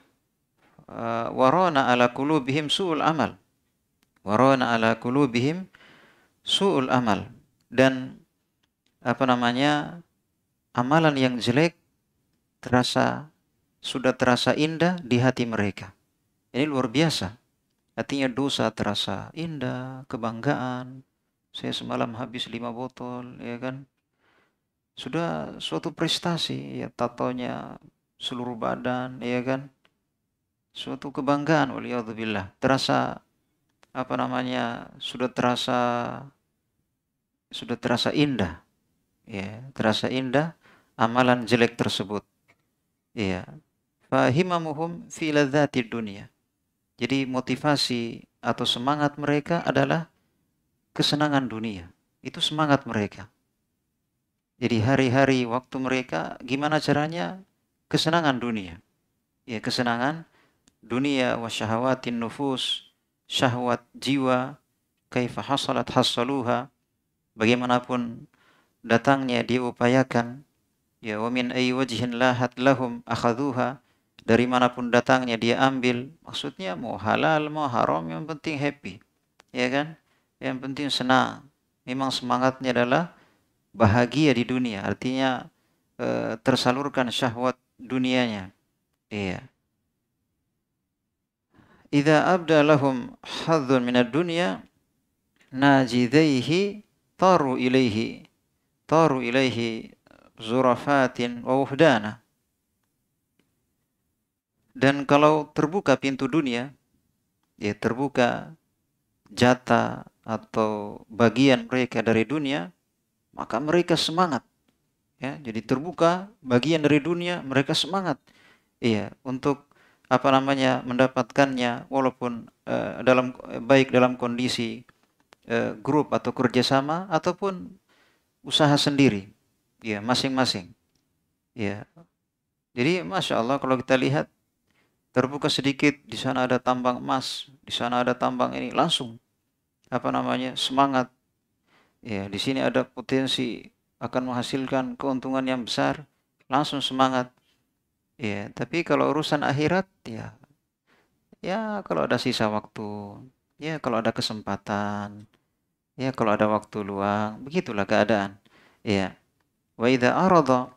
Eh, warona ala kulubihim su'ul amal. Warona ala kulubihim su'ul amal. Dan apa namanya amalan yang jelek terasa sudah terasa indah di hati mereka. Ini luar biasa. Artinya dosa terasa indah, kebanggaan. Saya semalam habis lima botol, ya kan? Sudah suatu prestasi, ya tatonya seluruh badan, ya kan? Suatu kebanggaan, waliyahudzubillah. Terasa, apa namanya, sudah terasa sudah terasa indah ya terasa indah amalan jelek tersebut ya fahimamuhum fi dunia jadi motivasi atau semangat mereka adalah kesenangan dunia itu semangat mereka jadi hari-hari waktu mereka gimana caranya kesenangan dunia ya kesenangan dunia wasyahawatin nufus syahwat jiwa kaifa hasalat hasaluha bagaimanapun datangnya diupayakan ya wa min ayi wajhin lahat lahum akhaduha dari manapun datangnya dia ambil maksudnya mau halal mau haram yang penting happy ya kan yang penting senang memang semangatnya adalah bahagia di dunia artinya e, tersalurkan syahwat dunianya iya idza abda lahum hadzun minad dunya najidaihi taru ilaihi Taru ilaihi zurafatin wa wuhdana. Dan kalau terbuka pintu dunia, ya terbuka jata atau bagian mereka dari dunia, maka mereka semangat. Ya, jadi terbuka bagian dari dunia, mereka semangat. Iya, untuk apa namanya mendapatkannya walaupun uh, dalam baik dalam kondisi uh, grup atau kerjasama ataupun usaha sendiri. Ya, masing-masing. Ya. Jadi masya Allah kalau kita lihat terbuka sedikit di sana ada tambang emas, di sana ada tambang ini langsung apa namanya semangat. Ya, di sini ada potensi akan menghasilkan keuntungan yang besar, langsung semangat. Ya, tapi kalau urusan akhirat ya ya kalau ada sisa waktu, ya kalau ada kesempatan, Ya, kalau ada waktu luang, begitulah keadaan. Ya. Wa idza arada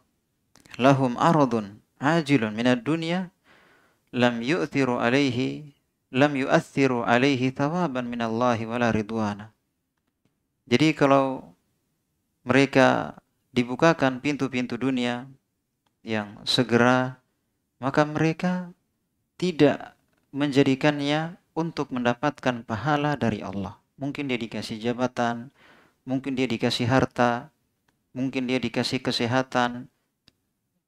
lahum aradun ajilun minad dunya lam yu'thiru alaihi lam yu'athiru alaihi thawaban minallahi wala ridwana. Jadi kalau mereka dibukakan pintu-pintu dunia yang segera maka mereka tidak menjadikannya untuk mendapatkan pahala dari Allah mungkin dia dikasih jabatan, mungkin dia dikasih harta, mungkin dia dikasih kesehatan,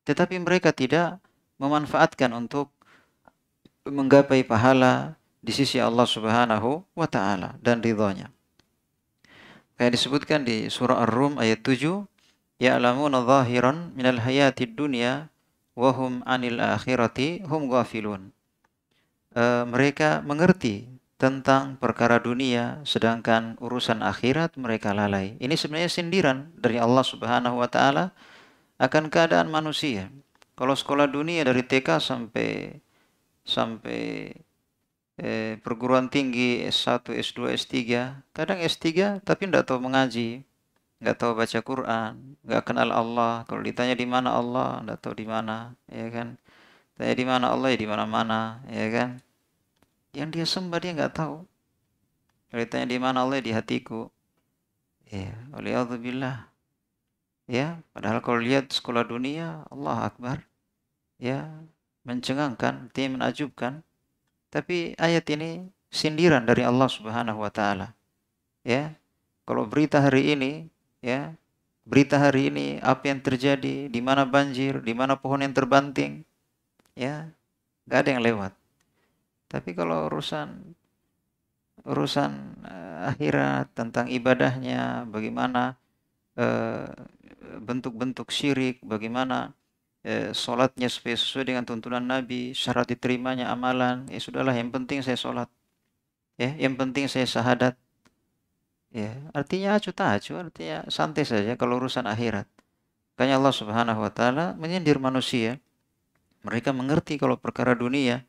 tetapi mereka tidak memanfaatkan untuk menggapai pahala di sisi Allah Subhanahu wa taala dan ridhonya. Kayak disebutkan di surah Ar-Rum ayat 7, ya'lamuna zahiran minal hayati dunya wa hum anil akhirati hum ghafilun. Eh, mereka mengerti tentang perkara dunia sedangkan urusan akhirat mereka lalai. Ini sebenarnya sindiran dari Allah Subhanahu wa taala akan keadaan manusia. Kalau sekolah dunia dari TK sampai sampai eh, perguruan tinggi S1, S2, S3, kadang S3 tapi tidak tahu mengaji, nggak tahu baca Quran, nggak kenal Allah. Kalau ditanya di mana Allah, nggak tahu di mana, ya kan? Tanya di mana Allah ya di mana-mana, ya kan? Yang dia sembah dia nggak tahu. Ceritanya di mana Allah di hatiku. Ya, oleh Allah Ya, padahal kalau lihat sekolah dunia, Allah Akbar. Ya, mencengangkan, dia menajubkan Tapi ayat ini sindiran dari Allah Subhanahu wa taala. Ya. Kalau berita hari ini, ya, berita hari ini apa yang terjadi, di mana banjir, di mana pohon yang terbanting, ya, nggak ada yang lewat. Tapi kalau urusan urusan eh, akhirat tentang ibadahnya, bagaimana eh, bentuk-bentuk syirik, bagaimana uh, sholatnya sesuai dengan tuntunan Nabi, syarat diterimanya amalan, ya sudahlah yang penting saya sholat, ya yang penting saya sahadat ya artinya acu tak acu artinya santai saja kalau urusan akhirat. Kayaknya Allah Subhanahu wa taala menyindir manusia. Mereka mengerti kalau perkara dunia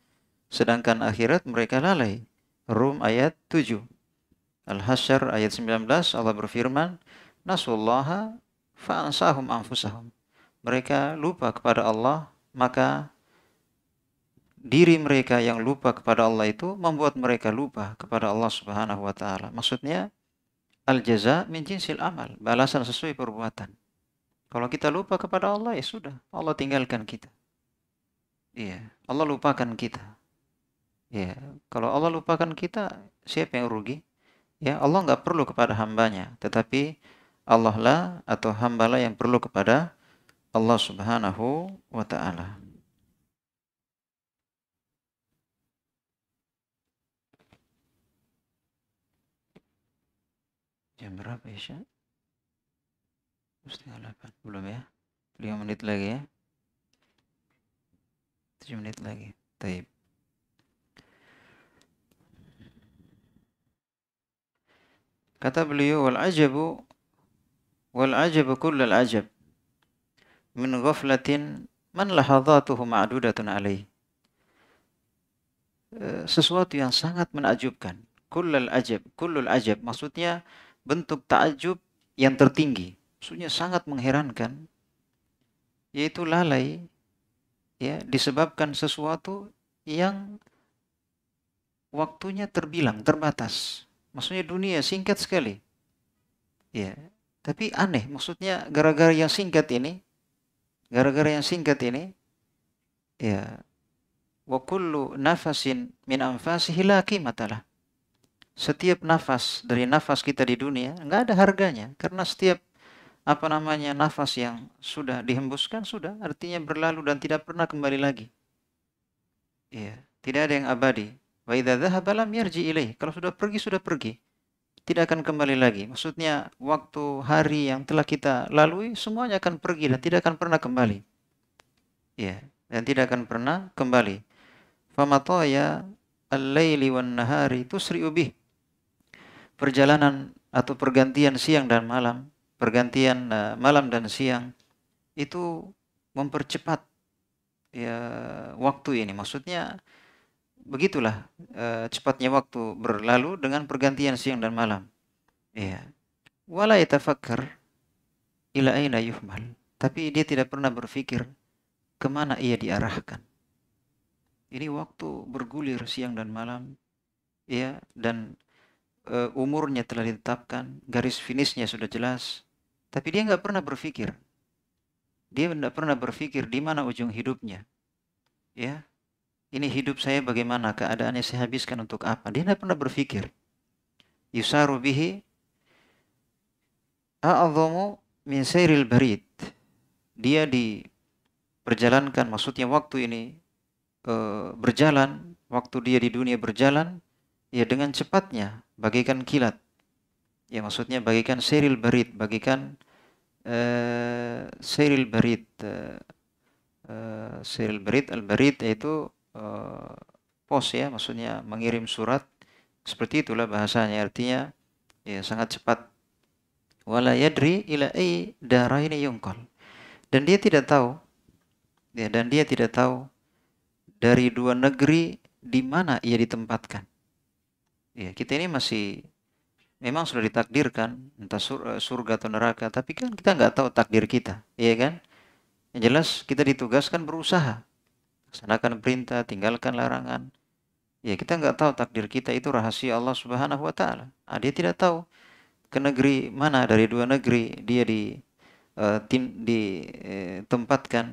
Sedangkan akhirat mereka lalai. Rum ayat 7. Al-Hasyr ayat 19 Allah berfirman, "Nasullaha fa'ansahum anfusahum." Mereka lupa kepada Allah, maka diri mereka yang lupa kepada Allah itu membuat mereka lupa kepada Allah Subhanahu wa taala. Maksudnya al jaza min jinsil amal, balasan sesuai perbuatan. Kalau kita lupa kepada Allah ya sudah, Allah tinggalkan kita. Iya, Allah lupakan kita. Ya, kalau Allah lupakan kita, siapa yang rugi? Ya, Allah nggak perlu kepada hambanya, tetapi Allah lah atau hamba lah yang perlu kepada Allah Subhanahu wa taala. Jam berapa Isya? Ya, Setengah delapan. Belum ya? Lima menit lagi ya? Tujuh menit lagi. Taib. Kata beliau wal ajabu wal ajabu kullal ajab min ghaflatin man lahadhatuhu ma'dudatun alai. Eh, sesuatu yang sangat menakjubkan. Kullal ajab, kullul ajab. Maksudnya bentuk takjub yang tertinggi. Maksudnya sangat mengherankan. Yaitu lalai ya disebabkan sesuatu yang waktunya terbilang terbatas Maksudnya dunia singkat sekali. Ya, tapi aneh. Maksudnya gara-gara yang singkat ini, gara-gara yang singkat ini, ya, wa kullu nafasin min anfasihi la qimatalah. Setiap nafas dari nafas kita di dunia nggak ada harganya karena setiap apa namanya nafas yang sudah dihembuskan sudah artinya berlalu dan tidak pernah kembali lagi. Ya, tidak ada yang abadi. Wa idza lam yarji Kalau sudah pergi sudah pergi. Tidak akan kembali lagi. Maksudnya waktu hari yang telah kita lalui semuanya akan pergi dan tidak akan pernah kembali. Ya, dan tidak akan pernah kembali. Famataya al-laili wan nahari tusri ubih. Perjalanan atau pergantian siang dan malam, pergantian uh, malam dan siang itu mempercepat ya waktu ini. Maksudnya begitulah e, cepatnya waktu berlalu dengan pergantian siang dan malam. Iya. Wala yatafakkar ila aina yuhmal. Tapi dia tidak pernah berpikir kemana ia diarahkan. Ini waktu bergulir siang dan malam, Iya, dan e, umurnya telah ditetapkan, garis finishnya sudah jelas, tapi dia nggak pernah berpikir. Dia tidak pernah berpikir di mana ujung hidupnya, ya ini hidup saya bagaimana keadaannya saya habiskan untuk apa dia tidak pernah berpikir yusaru bihi a'adhamu min sayril barid dia di perjalankan maksudnya waktu ini e, berjalan waktu dia di dunia berjalan ya dengan cepatnya bagaikan kilat ya maksudnya bagaikan seril barid bagaikan e, seril barid e, e seril barid al barid yaitu Eh, pos ya maksudnya mengirim surat seperti itulah bahasanya artinya ya sangat cepat wala yadri ila ai ini yungkol dan dia tidak tahu ya dan dia tidak tahu dari dua negeri di mana ia ditempatkan ya kita ini masih memang sudah ditakdirkan entah eh, surga atau neraka tapi kan kita nggak tahu takdir kita ya kan yang jelas kita ditugaskan berusaha laksanakan perintah, tinggalkan larangan. Ya kita nggak tahu takdir kita itu rahasia Allah Subhanahu Wa Taala. Nah, dia tidak tahu ke negeri mana dari dua negeri dia di uh, eh, ditempatkan.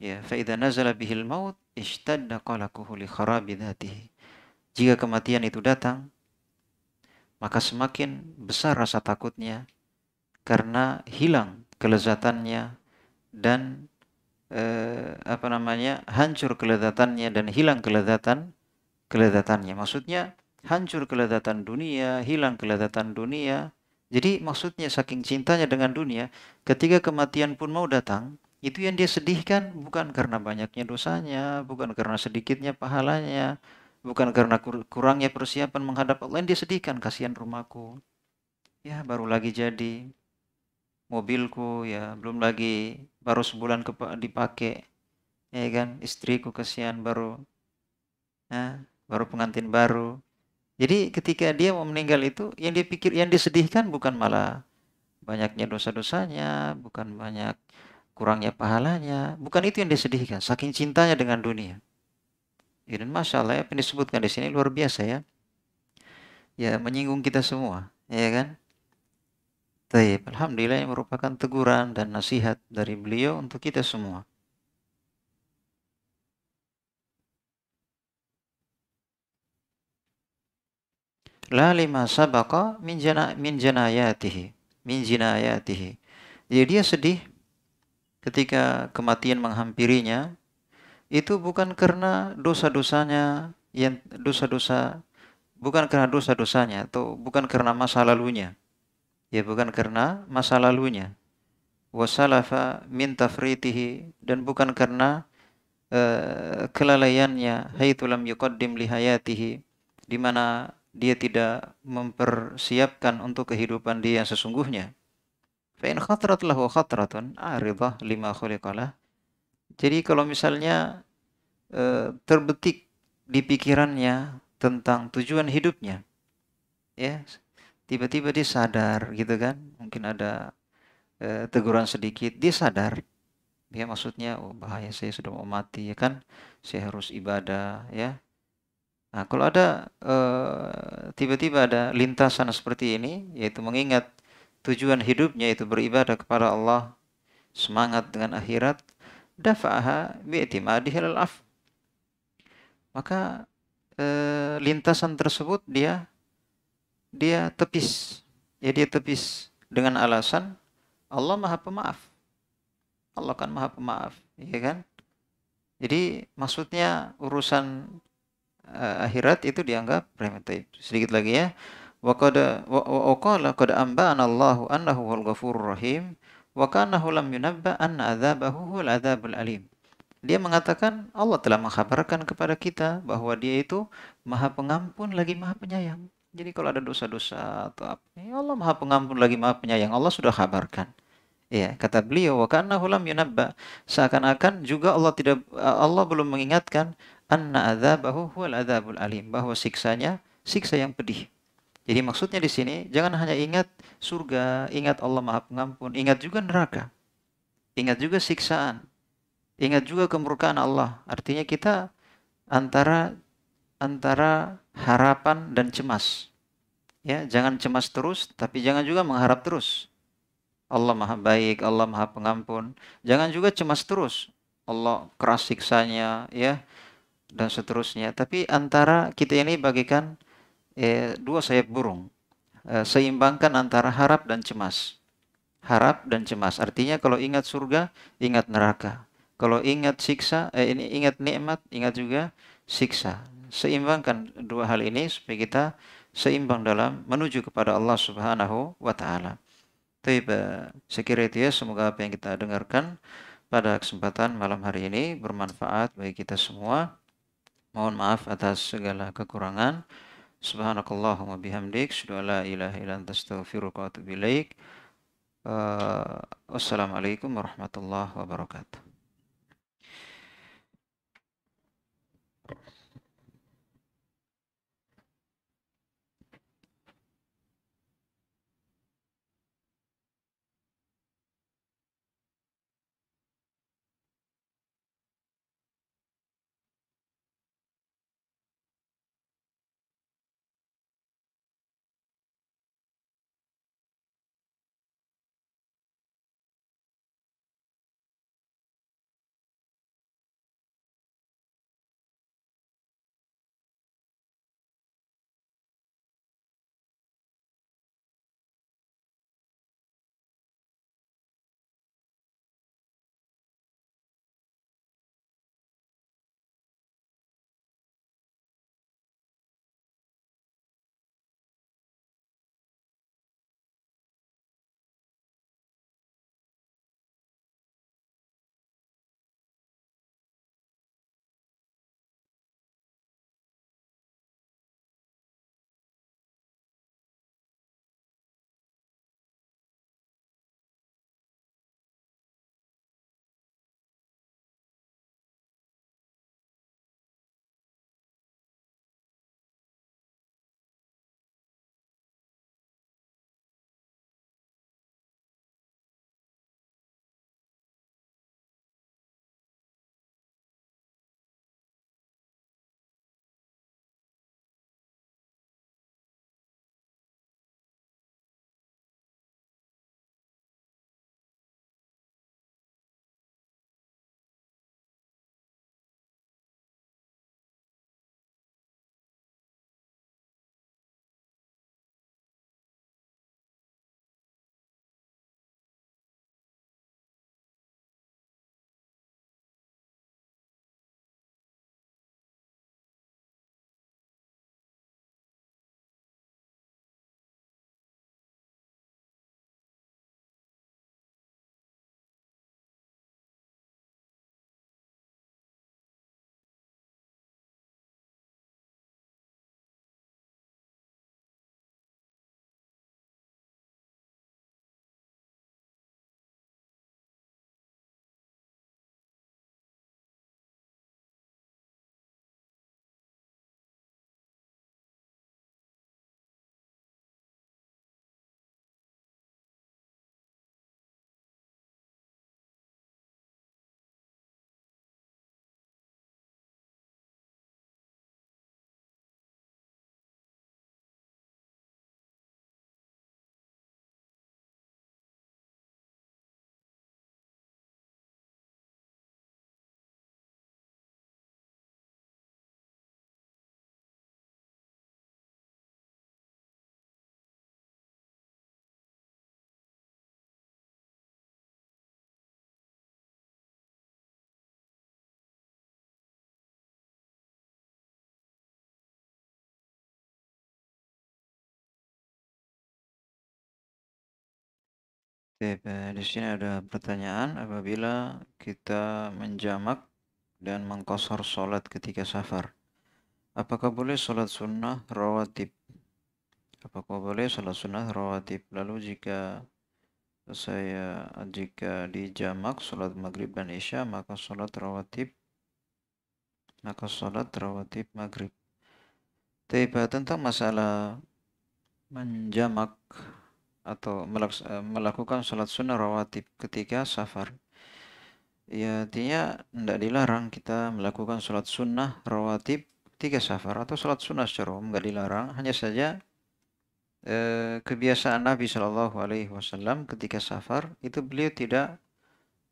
Eh, ya, faida nazar bihil maut ishtadda qalaquhu li kharabi dhatihi. Jika kematian itu datang, maka semakin besar rasa takutnya karena hilang kelezatannya dan eh, apa namanya hancur kelezatannya dan hilang kelezatan kelezatannya maksudnya hancur kelezatan dunia hilang kelezatan dunia jadi maksudnya saking cintanya dengan dunia ketika kematian pun mau datang itu yang dia sedihkan bukan karena banyaknya dosanya bukan karena sedikitnya pahalanya bukan karena kurangnya persiapan menghadap Allah yang dia sedihkan kasihan rumahku ya baru lagi jadi mobilku ya belum lagi baru sebulan dipakai ya kan istriku kesian baru ya, baru pengantin baru jadi ketika dia mau meninggal itu yang dia pikir yang disedihkan bukan malah banyaknya dosa-dosanya bukan banyak kurangnya pahalanya bukan itu yang disedihkan saking cintanya dengan dunia ya, dan masya Allah yang disebutkan di sini luar biasa ya ya menyinggung kita semua ya kan Taib, Alhamdulillah ini merupakan teguran dan nasihat dari beliau untuk kita semua. La lima sabaka min, jana, min janayatihi. Min jinayatihi. Jadi ya, dia sedih ketika kematian menghampirinya. Itu bukan karena dosa-dosanya yang dosa-dosa bukan karena dosa-dosanya atau bukan karena masa lalunya ya bukan karena masa lalunya wasalafa min tafritihi dan bukan karena uh, kelalaiannya lam yuqaddim lihayatihi di mana dia tidak mempersiapkan untuk kehidupan dia yang sesungguhnya fa in khatrat lahu khatratun aridah lima khuliqalah jadi kalau misalnya uh, terbetik di pikirannya tentang tujuan hidupnya ya yes tiba-tiba dia sadar gitu kan mungkin ada e, teguran sedikit dia sadar ya maksudnya oh bahaya saya sudah mau mati ya kan saya harus ibadah ya nah kalau ada eh, tiba-tiba ada lintasan seperti ini yaitu mengingat tujuan hidupnya itu beribadah kepada Allah semangat dengan akhirat dafaha bi'timadi al af maka eh, lintasan tersebut dia dia tepis. Ya dia tepis dengan alasan Allah Maha Pemaaf. Allah kan Maha Pemaaf, ya kan? Jadi maksudnya urusan uh, akhirat itu dianggap primitif. Sedikit lagi ya. Wa qad wa qala wal ghafurur rahim wa lam yunabba adzabahu Dia mengatakan Allah telah mengkhabarkan kepada kita bahwa dia itu Maha Pengampun lagi Maha Penyayang. Jadi kalau ada dosa-dosa atau apa, ya Allah Maha Pengampun lagi Maha Penyayang. Allah sudah kabarkan. Ya, kata beliau, wa kana hulam yunabba. Seakan-akan juga Allah tidak Allah belum mengingatkan anna adzabahu huwal adzabul alim bahwa siksanya siksa yang pedih. Jadi maksudnya di sini jangan hanya ingat surga, ingat Allah Maha Pengampun, ingat juga neraka. Ingat juga siksaan. Ingat juga kemurkaan Allah. Artinya kita antara antara harapan dan cemas. Ya, jangan cemas terus, tapi jangan juga mengharap terus. Allah Maha Baik, Allah Maha Pengampun. Jangan juga cemas terus. Allah keras siksanya, ya, dan seterusnya. Tapi antara kita ini bagikan eh, dua sayap burung. Eh, seimbangkan antara harap dan cemas. Harap dan cemas. Artinya kalau ingat surga, ingat neraka. Kalau ingat siksa, eh, ini ingat nikmat, ingat juga siksa seimbangkan dua hal ini supaya kita seimbang dalam menuju kepada Allah Subhanahu wa taala. Tiba eh, sekiranya ya semoga apa yang kita dengarkan pada kesempatan malam hari ini bermanfaat bagi kita semua. Mohon maaf atas segala kekurangan. Subhanakallahumma bihamdik, syadu la ilaha illa anta astaghfiruka wa atubu ilaik. Uh, wassalamualaikum warahmatullahi wabarakatuh. Tip, eh, di sini ada pertanyaan apabila kita menjamak dan mengkosor sholat ketika safar. Apakah boleh sholat sunnah rawatib? Apakah boleh sholat sunnah rawatib? Lalu jika saya jika dijamak sholat maghrib dan isya maka sholat rawatib maka sholat rawatib maghrib. Tiba eh, tentang masalah menjamak atau eh, melakukan sholat sunnah rawatib ketika safar ya artinya tidak dilarang kita melakukan sholat sunnah rawatib ketika safar atau sholat sunnah secara umum nggak dilarang hanya saja eh, kebiasaan Nabi Shallallahu Alaihi Wasallam ketika safar itu beliau tidak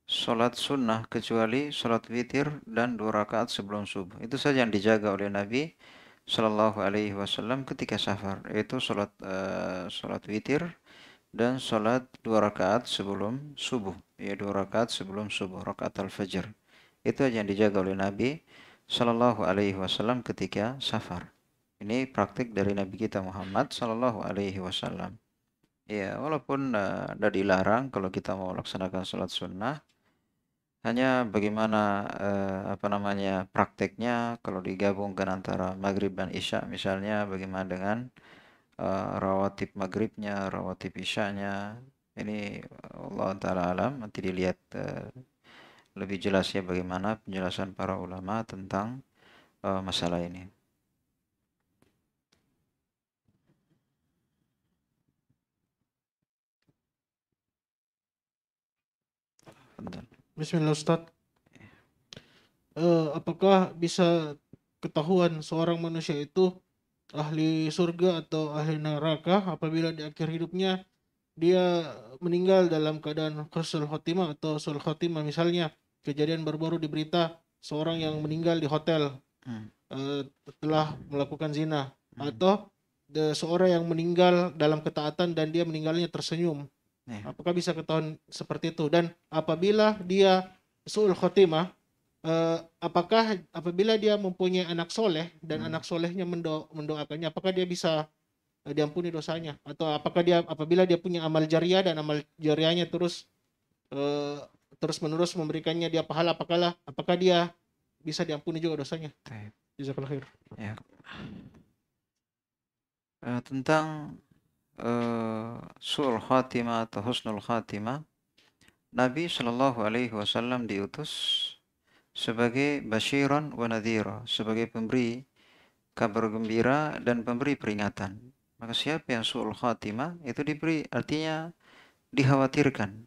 sholat sunnah kecuali sholat witir dan dua rakaat sebelum subuh. Itu saja yang dijaga oleh Nabi Shallallahu Alaihi Wasallam ketika safar, yaitu sholat uh, sholat witir dan sholat dua rakaat sebelum subuh ya dua rakaat sebelum subuh rakaat al fajr itu aja yang dijaga oleh Nabi Shallallahu Alaihi Wasallam ketika safar ini praktik dari Nabi kita Muhammad Shallallahu Alaihi Wasallam ya walaupun uh, dilarang kalau kita mau laksanakan sholat sunnah hanya bagaimana uh, apa namanya prakteknya kalau digabungkan antara maghrib dan isya misalnya bagaimana dengan uh, eh, rawatib maghribnya, rawatib isyanya. Ini eh, Allah Ta'ala alam, nanti dilihat uh, lebih jelas ya bagaimana penjelasan para ulama tentang uh, masalah ini. Bismillah Ustaz. Uh, apakah bisa ketahuan seorang manusia itu ahli surga atau ahli neraka apabila di akhir hidupnya dia meninggal dalam keadaan khusul khotimah atau sul khotimah misalnya kejadian baru-baru diberita seorang yang meninggal di hotel hmm. uh, telah melakukan zina hmm. atau de, seorang yang meninggal dalam ketaatan dan dia meninggalnya tersenyum yeah. apakah bisa ketahuan seperti itu dan apabila dia sul khotimah uh, apakah apabila dia mempunyai anak soleh dan hmm. anak solehnya mendo mendoakannya, apakah dia bisa uh, diampuni dosanya? Atau apakah dia apabila dia punya amal jariah dan amal jariahnya terus uh, eh, terus menerus memberikannya dia pahala, apakah apakah dia bisa diampuni juga dosanya? Bisa kelahir. Ya. Uh, tentang uh, sur khatimah atau husnul khatimah Nabi Shallallahu Alaihi Wasallam diutus sebagai basyiron wa nadhira, sebagai pemberi kabar gembira dan pemberi peringatan. Maka siapa yang su'ul khatimah itu diberi artinya dikhawatirkan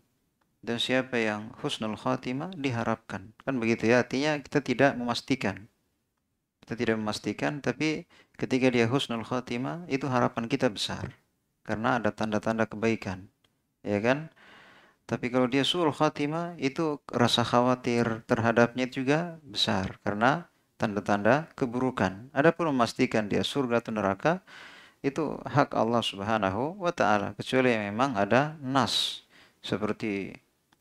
dan siapa yang husnul khatimah diharapkan. Kan begitu ya, artinya kita tidak memastikan. Kita tidak memastikan tapi ketika dia husnul khatimah itu harapan kita besar karena ada tanda-tanda kebaikan. Ya kan? Tapi kalau dia suruh khatimah, itu rasa khawatir terhadapnya juga besar. Karena tanda-tanda keburukan. Ada Adapun memastikan dia surga atau neraka, itu hak Allah subhanahu wa ta'ala. Kecuali memang ada nas. Seperti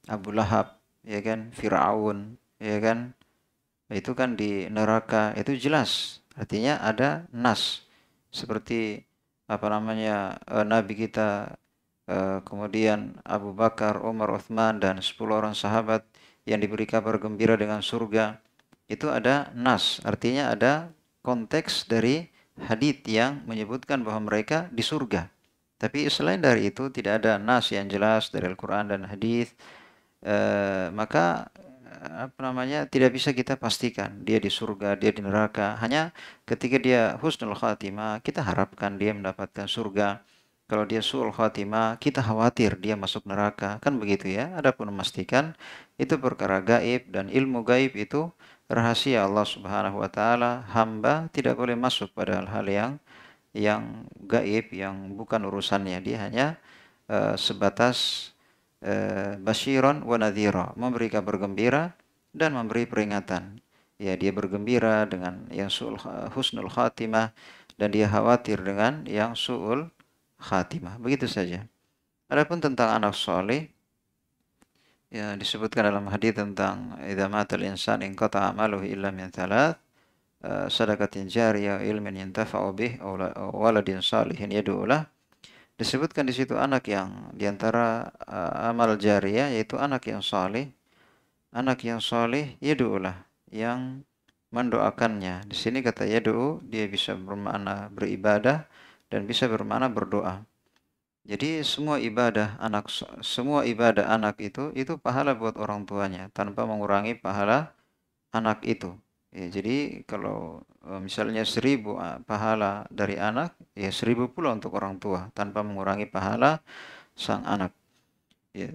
Abu Lahab, ya kan, Fir'aun, ya kan. Itu kan di neraka, itu jelas. Artinya ada nas. Seperti apa namanya eh, Nabi kita Eh, kemudian Abu Bakar, Umar, Uthman dan 10 orang sahabat yang diberi kabar gembira dengan surga itu ada nas artinya ada konteks dari hadith yang menyebutkan bahwa mereka di surga tapi selain dari itu tidak ada nas yang jelas dari Al-Quran dan hadith e, maka apa namanya tidak bisa kita pastikan dia di surga dia di neraka hanya ketika dia husnul khatimah kita harapkan dia mendapatkan surga kalau dia suul khatimah kita khawatir dia masuk neraka kan begitu ya adapun memastikan itu perkara gaib dan ilmu gaib itu rahasia Allah Subhanahu wa taala hamba tidak boleh masuk pada hal-hal yang yang gaib yang bukan urusannya dia hanya uh, sebatas uh, eh, wanadiro wa nadhira memberi kabar gembira dan memberi peringatan ya dia bergembira dengan yang suul husnul khatimah dan dia khawatir dengan yang suul khatimah. Begitu saja. Adapun tentang anak soleh, ya disebutkan dalam hadis tentang idza matal insan in qata amaluhu illa min thalath e, sadaqatin jariyah ilmin yantafa'u bih waladin salihin yad'ulah disebutkan di situ anak yang diantara uh, e, amal jariah yaitu anak yang saleh anak yang saleh yad'ulah yang mendoakannya di sini kata yad'u dia bisa bermakna beribadah dan bisa bermana berdoa. Jadi semua ibadah anak semua ibadah anak itu itu pahala buat orang tuanya tanpa mengurangi pahala anak itu. Ya, jadi kalau e, misalnya seribu e, pahala dari anak, ya seribu pula untuk orang tua tanpa mengurangi pahala sang anak. Ya.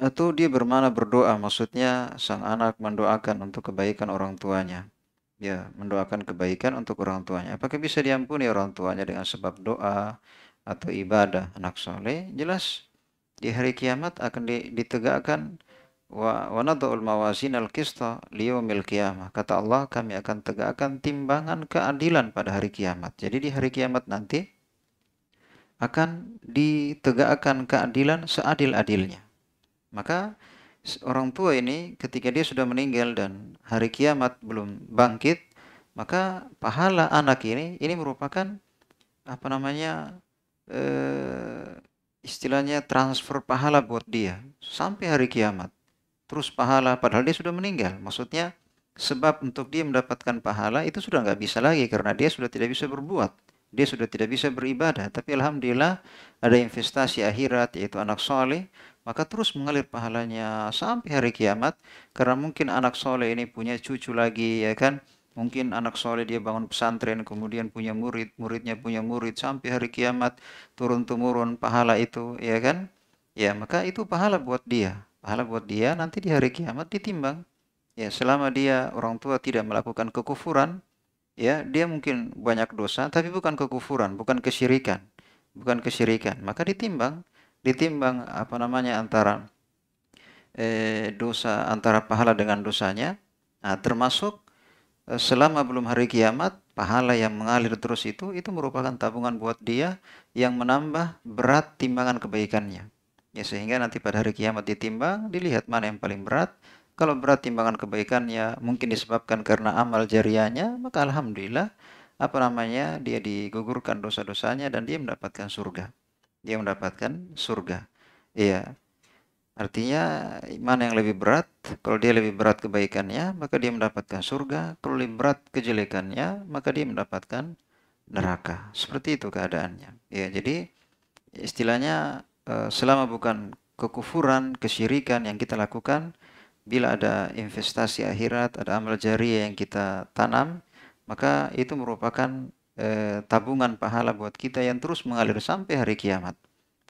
Atau dia bermana berdoa, maksudnya sang anak mendoakan untuk kebaikan orang tuanya ya mendoakan kebaikan untuk orang tuanya. Apakah bisa diampuni orang tuanya dengan sebab doa atau ibadah anak soleh? Jelas di hari kiamat akan ditegakkan wa wanadul mawazin al kista mil qiyamah. Kata Allah kami akan tegakkan timbangan keadilan pada hari kiamat. Jadi di hari kiamat nanti akan ditegakkan keadilan seadil-adilnya. Maka orang tua ini ketika dia sudah meninggal dan hari kiamat belum bangkit, maka pahala anak ini ini merupakan apa namanya e, istilahnya transfer pahala buat dia sampai hari kiamat. Terus pahala padahal dia sudah meninggal. Maksudnya sebab untuk dia mendapatkan pahala itu sudah nggak bisa lagi karena dia sudah tidak bisa berbuat. Dia sudah tidak bisa beribadah. Tapi alhamdulillah ada investasi akhirat yaitu anak soleh maka terus mengalir pahalanya sampai hari kiamat karena mungkin anak soleh ini punya cucu lagi ya kan mungkin anak soleh dia bangun pesantren kemudian punya murid muridnya punya murid sampai hari kiamat turun temurun pahala itu ya kan ya maka itu pahala buat dia pahala buat dia nanti di hari kiamat ditimbang ya selama dia orang tua tidak melakukan kekufuran ya dia mungkin banyak dosa tapi bukan kekufuran bukan kesyirikan bukan kesyirikan maka ditimbang ditimbang apa namanya antara eh, dosa antara pahala dengan dosanya nah, termasuk eh, selama belum hari kiamat pahala yang mengalir terus itu itu merupakan tabungan buat dia yang menambah berat timbangan kebaikannya ya sehingga nanti pada hari kiamat ditimbang dilihat mana yang paling berat kalau berat timbangan kebaikannya mungkin disebabkan karena amal jariahnya maka alhamdulillah apa namanya dia digugurkan dosa-dosanya dan dia mendapatkan surga dia mendapatkan surga. Iya. Artinya iman yang lebih berat? Kalau dia lebih berat kebaikannya, maka dia mendapatkan surga. Kalau lebih berat kejelekannya, maka dia mendapatkan neraka. Seperti itu keadaannya. iya. jadi istilahnya eh, selama bukan kekufuran, kesyirikan yang kita lakukan, bila ada investasi akhirat, ada amal jariah yang kita tanam, maka itu merupakan Eh, tabungan pahala buat kita yang terus mengalir sampai hari kiamat.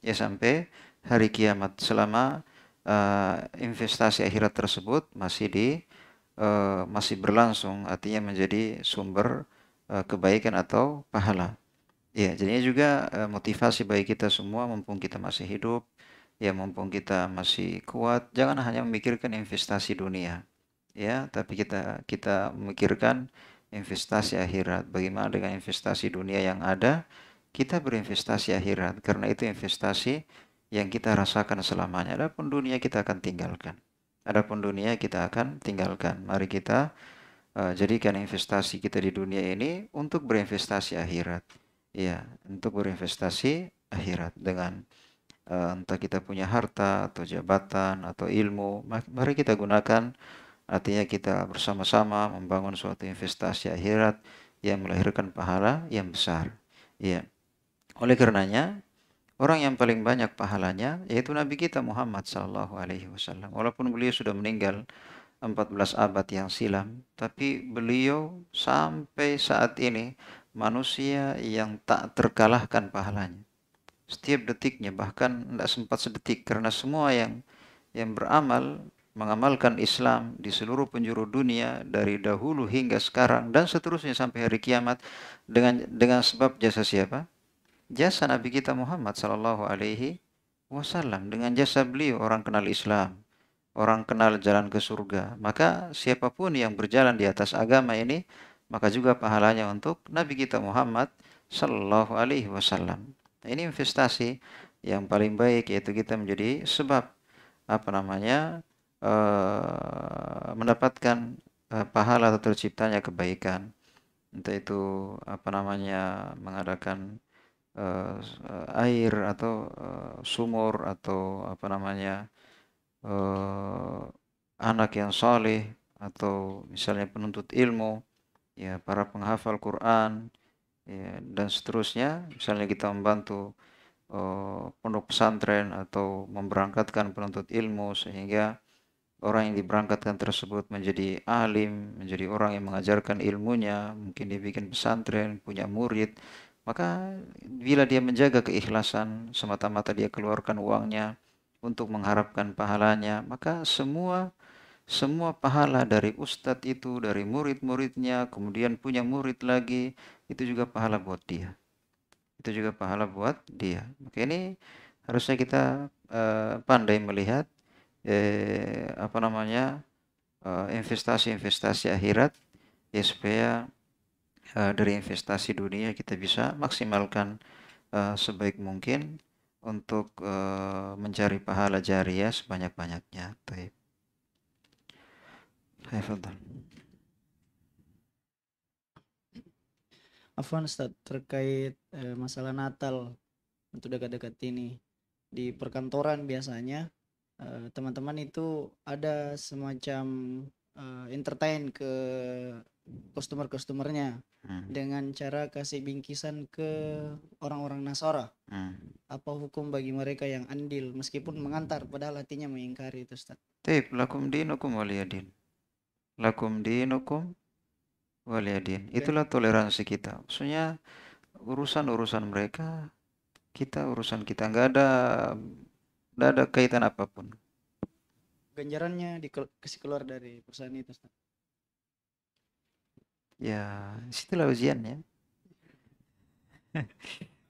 Ya sampai hari kiamat selama uh, investasi akhirat tersebut masih di uh, masih berlangsung artinya menjadi sumber uh, kebaikan atau pahala. Ya, jadinya juga uh, motivasi bagi kita semua mumpung kita masih hidup, ya mumpung kita masih kuat, jangan hanya memikirkan investasi dunia. Ya, tapi kita kita memikirkan investasi akhirat. Bagaimana dengan investasi dunia yang ada? Kita berinvestasi akhirat karena itu investasi yang kita rasakan selamanya. Adapun dunia kita akan tinggalkan. Adapun dunia kita akan tinggalkan. Mari kita uh, jadikan investasi kita di dunia ini untuk berinvestasi akhirat. Ya, untuk berinvestasi akhirat dengan uh, entah kita punya harta atau jabatan atau ilmu, mari kita gunakan Artinya kita bersama-sama membangun suatu investasi akhirat yang melahirkan pahala yang besar. Ya. Oleh karenanya, orang yang paling banyak pahalanya yaitu Nabi kita Muhammad Sallallahu Alaihi Wasallam. Walaupun beliau sudah meninggal 14 abad yang silam, tapi beliau sampai saat ini manusia yang tak terkalahkan pahalanya. Setiap detiknya bahkan tidak sempat sedetik karena semua yang yang beramal mengamalkan Islam di seluruh penjuru dunia dari dahulu hingga sekarang dan seterusnya sampai hari kiamat dengan dengan sebab jasa siapa? Jasa Nabi kita Muhammad Sallallahu Alaihi Wasallam dengan jasa beliau orang kenal Islam, orang kenal jalan ke surga. Maka siapapun yang berjalan di atas agama ini maka juga pahalanya untuk Nabi kita Muhammad Sallallahu Alaihi Wasallam. Nah, ini investasi yang paling baik yaitu kita menjadi sebab apa namanya uh, mendapatkan uh, pahala atau terciptanya kebaikan entah itu apa namanya mengadakan uh, air atau uh, sumur atau apa namanya uh, anak yang soleh atau misalnya penuntut ilmu ya para penghafal Quran ya, dan seterusnya misalnya kita membantu uh, pondok pesantren atau memberangkatkan penuntut ilmu sehingga orang yang diberangkatkan tersebut menjadi alim, menjadi orang yang mengajarkan ilmunya, mungkin dia bikin pesantren, punya murid, maka bila dia menjaga keikhlasan, semata-mata dia keluarkan uangnya untuk mengharapkan pahalanya, maka semua semua pahala dari ustadz itu, dari murid-muridnya, kemudian punya murid lagi, itu juga pahala buat dia. Itu juga pahala buat dia. Maka ini harusnya kita uh, pandai melihat eh, apa namanya eh, investasi-investasi eh, akhirat ya supaya eh, dari investasi dunia kita bisa maksimalkan eh, sebaik mungkin untuk eh, mencari pahala jariah sebanyak-banyaknya. Baik. Hai, Afwan Ustaz, terkait eh, masalah Natal untuk dekat-dekat ini di perkantoran biasanya Eh, teman-teman uh, itu ada semacam uh, entertain ke customer-customernya hmm. dengan cara kasih bingkisan ke orang-orang Nasara. Hmm. Apa hukum bagi mereka yang andil meskipun mengantar padahal hatinya mengingkari itu Ustaz? Tip, lakum dinukum waliyadin. Lakum dinukum waliyadin. Itulah toleransi kita. Maksudnya urusan-urusan mereka kita urusan kita nggak ada tidak ada kaitan apapun ganjarannya dikasih keluar dari perusahaan itu Ustaz. ya situlah ujiannya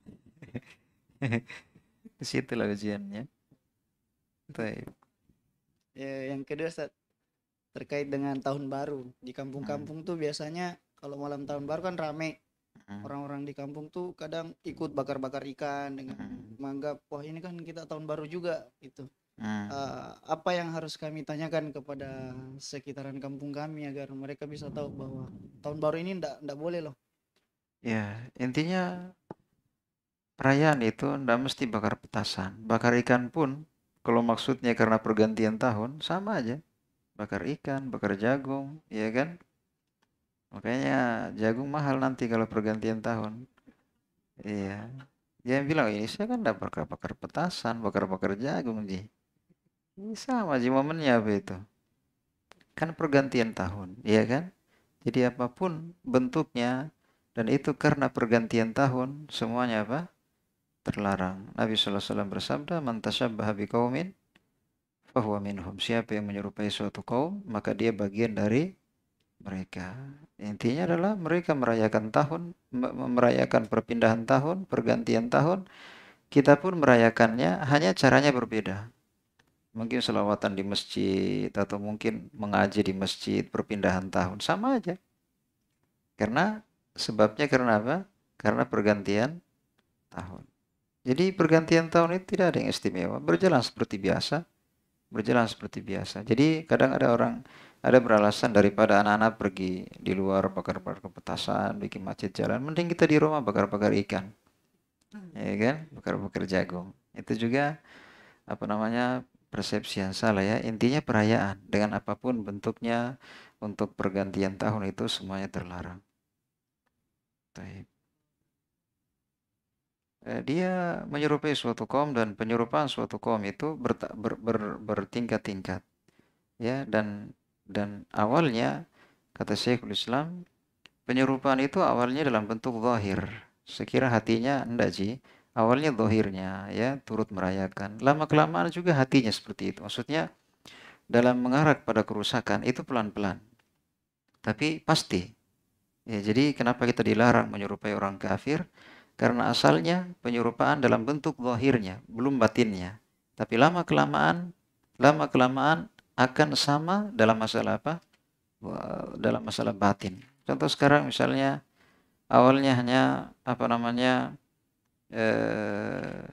situlah ujiannya Taip. ya yang kedua Ustaz terkait dengan tahun baru di kampung-kampung hmm. tuh biasanya kalau malam tahun baru kan rame orang-orang di kampung tuh kadang ikut bakar-bakar ikan dengan hmm. menganggap wah ini kan kita tahun baru juga itu. uh, eh, apa yang harus kami tanyakan kepada sekitaran kampung kami agar mereka bisa tahu bahwa tahun baru ini ndak ndak boleh loh ya intinya perayaan itu ndak mesti bakar petasan bakar ikan pun kalau maksudnya karena pergantian tahun sama aja bakar ikan bakar jagung ya kan makanya jagung mahal nanti kalau pergantian tahun iya dia bilang ini saya kan tidak bakar-bakar petasan bakar-bakar jagung ji ini sama ji momennya apa itu kan pergantian tahun iya kan jadi apapun bentuknya dan itu karena pergantian tahun semuanya apa terlarang Nabi SAW bersabda man bahabi kaumin, fahuwa minhum siapa yang menyerupai suatu kaum maka dia bagian dari mereka. Intinya adalah mereka merayakan tahun, merayakan perpindahan tahun, pergantian tahun. Kita pun merayakannya, hanya caranya berbeda. Mungkin selawatan di masjid atau mungkin mengaji di masjid perpindahan tahun sama aja. Karena sebabnya karena apa? Karena pergantian tahun. Jadi pergantian tahun itu tidak ada yang istimewa, berjalan seperti biasa berjalan seperti biasa. Jadi kadang ada orang ada beralasan daripada anak-anak pergi di luar bakar-bakar petasan, bikin macet jalan, mending kita di rumah bakar-bakar ikan. Hmm. Ya kan? Bakar-bakar jagung. Itu juga apa namanya? persepsi yang salah ya. Intinya perayaan dengan apapun bentuknya untuk pergantian tahun itu semuanya terlarang. Baik. Eh, dia menyerupai suatu kaum dan penyerupaan suatu kaum itu ber, ber, ber, bertingkat-tingkat ya dan dan awalnya kata Syekhul Islam penyerupaan itu awalnya dalam bentuk zahir sekira hatinya enggak ji awalnya zahirnya ya turut merayakan lama kelamaan juga hatinya seperti itu maksudnya dalam mengarah pada kerusakan itu pelan-pelan tapi pasti ya jadi kenapa kita dilarang menyerupai orang kafir karena asalnya penyerupaan dalam bentuk zahirnya, belum batinnya. Tapi lama kelamaan, lama kelamaan akan sama dalam masalah apa? Dalam masalah batin. Contoh sekarang misalnya awalnya hanya apa namanya eh,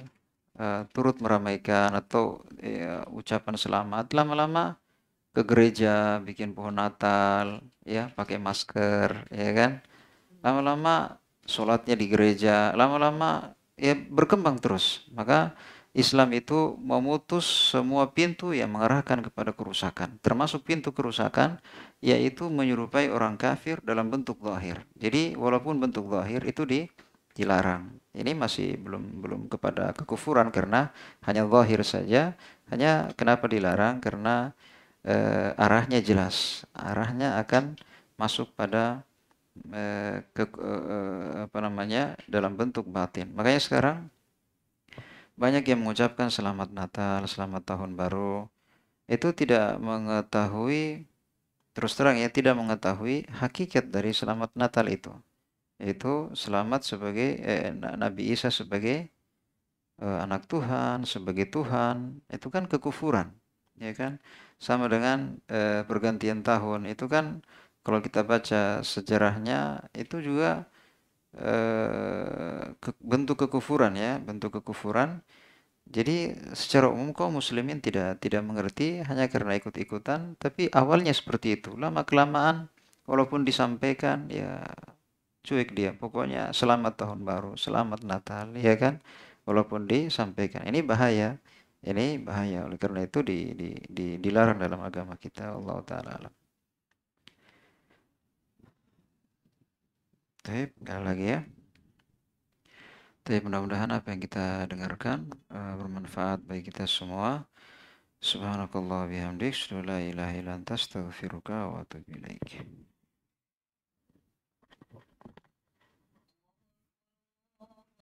eh, turut meramaikan atau eh, ucapan selamat, lama-lama ke gereja bikin pohon Natal, ya pakai masker, ya kan? Lama-lama sholatnya di gereja lama-lama ya berkembang terus maka Islam itu memutus semua pintu yang mengarahkan kepada kerusakan termasuk pintu kerusakan yaitu menyerupai orang kafir dalam bentuk zahir jadi walaupun bentuk zahir itu di dilarang ini masih belum belum kepada kekufuran karena hanya zahir saja hanya kenapa dilarang karena e, arahnya jelas arahnya akan masuk pada Eh, ke, eh, apa namanya dalam bentuk batin. Makanya sekarang banyak yang mengucapkan selamat Natal, selamat tahun baru itu tidak mengetahui terus terang ya tidak mengetahui hakikat dari selamat Natal itu. Itu selamat sebagai eh, Nabi Isa sebagai eh, anak Tuhan, sebagai Tuhan, itu kan kekufuran, ya kan? Sama dengan eh, pergantian tahun itu kan kalau kita baca sejarahnya itu juga e, bentuk kekufuran ya bentuk kekufuran jadi secara umum kaum muslimin tidak tidak mengerti hanya karena ikut-ikutan tapi awalnya seperti itu lama kelamaan walaupun disampaikan ya cuek dia pokoknya selamat tahun baru selamat natal ya kan walaupun disampaikan ini bahaya ini bahaya oleh karena itu di, di, di, dilarang dalam agama kita Allah taala Taib, sekali lagi ya. Tapi mudah-mudahan apa yang kita dengarkan uh, bermanfaat bagi kita semua. Subhanakallah bihamdik, la ilahi lantas wa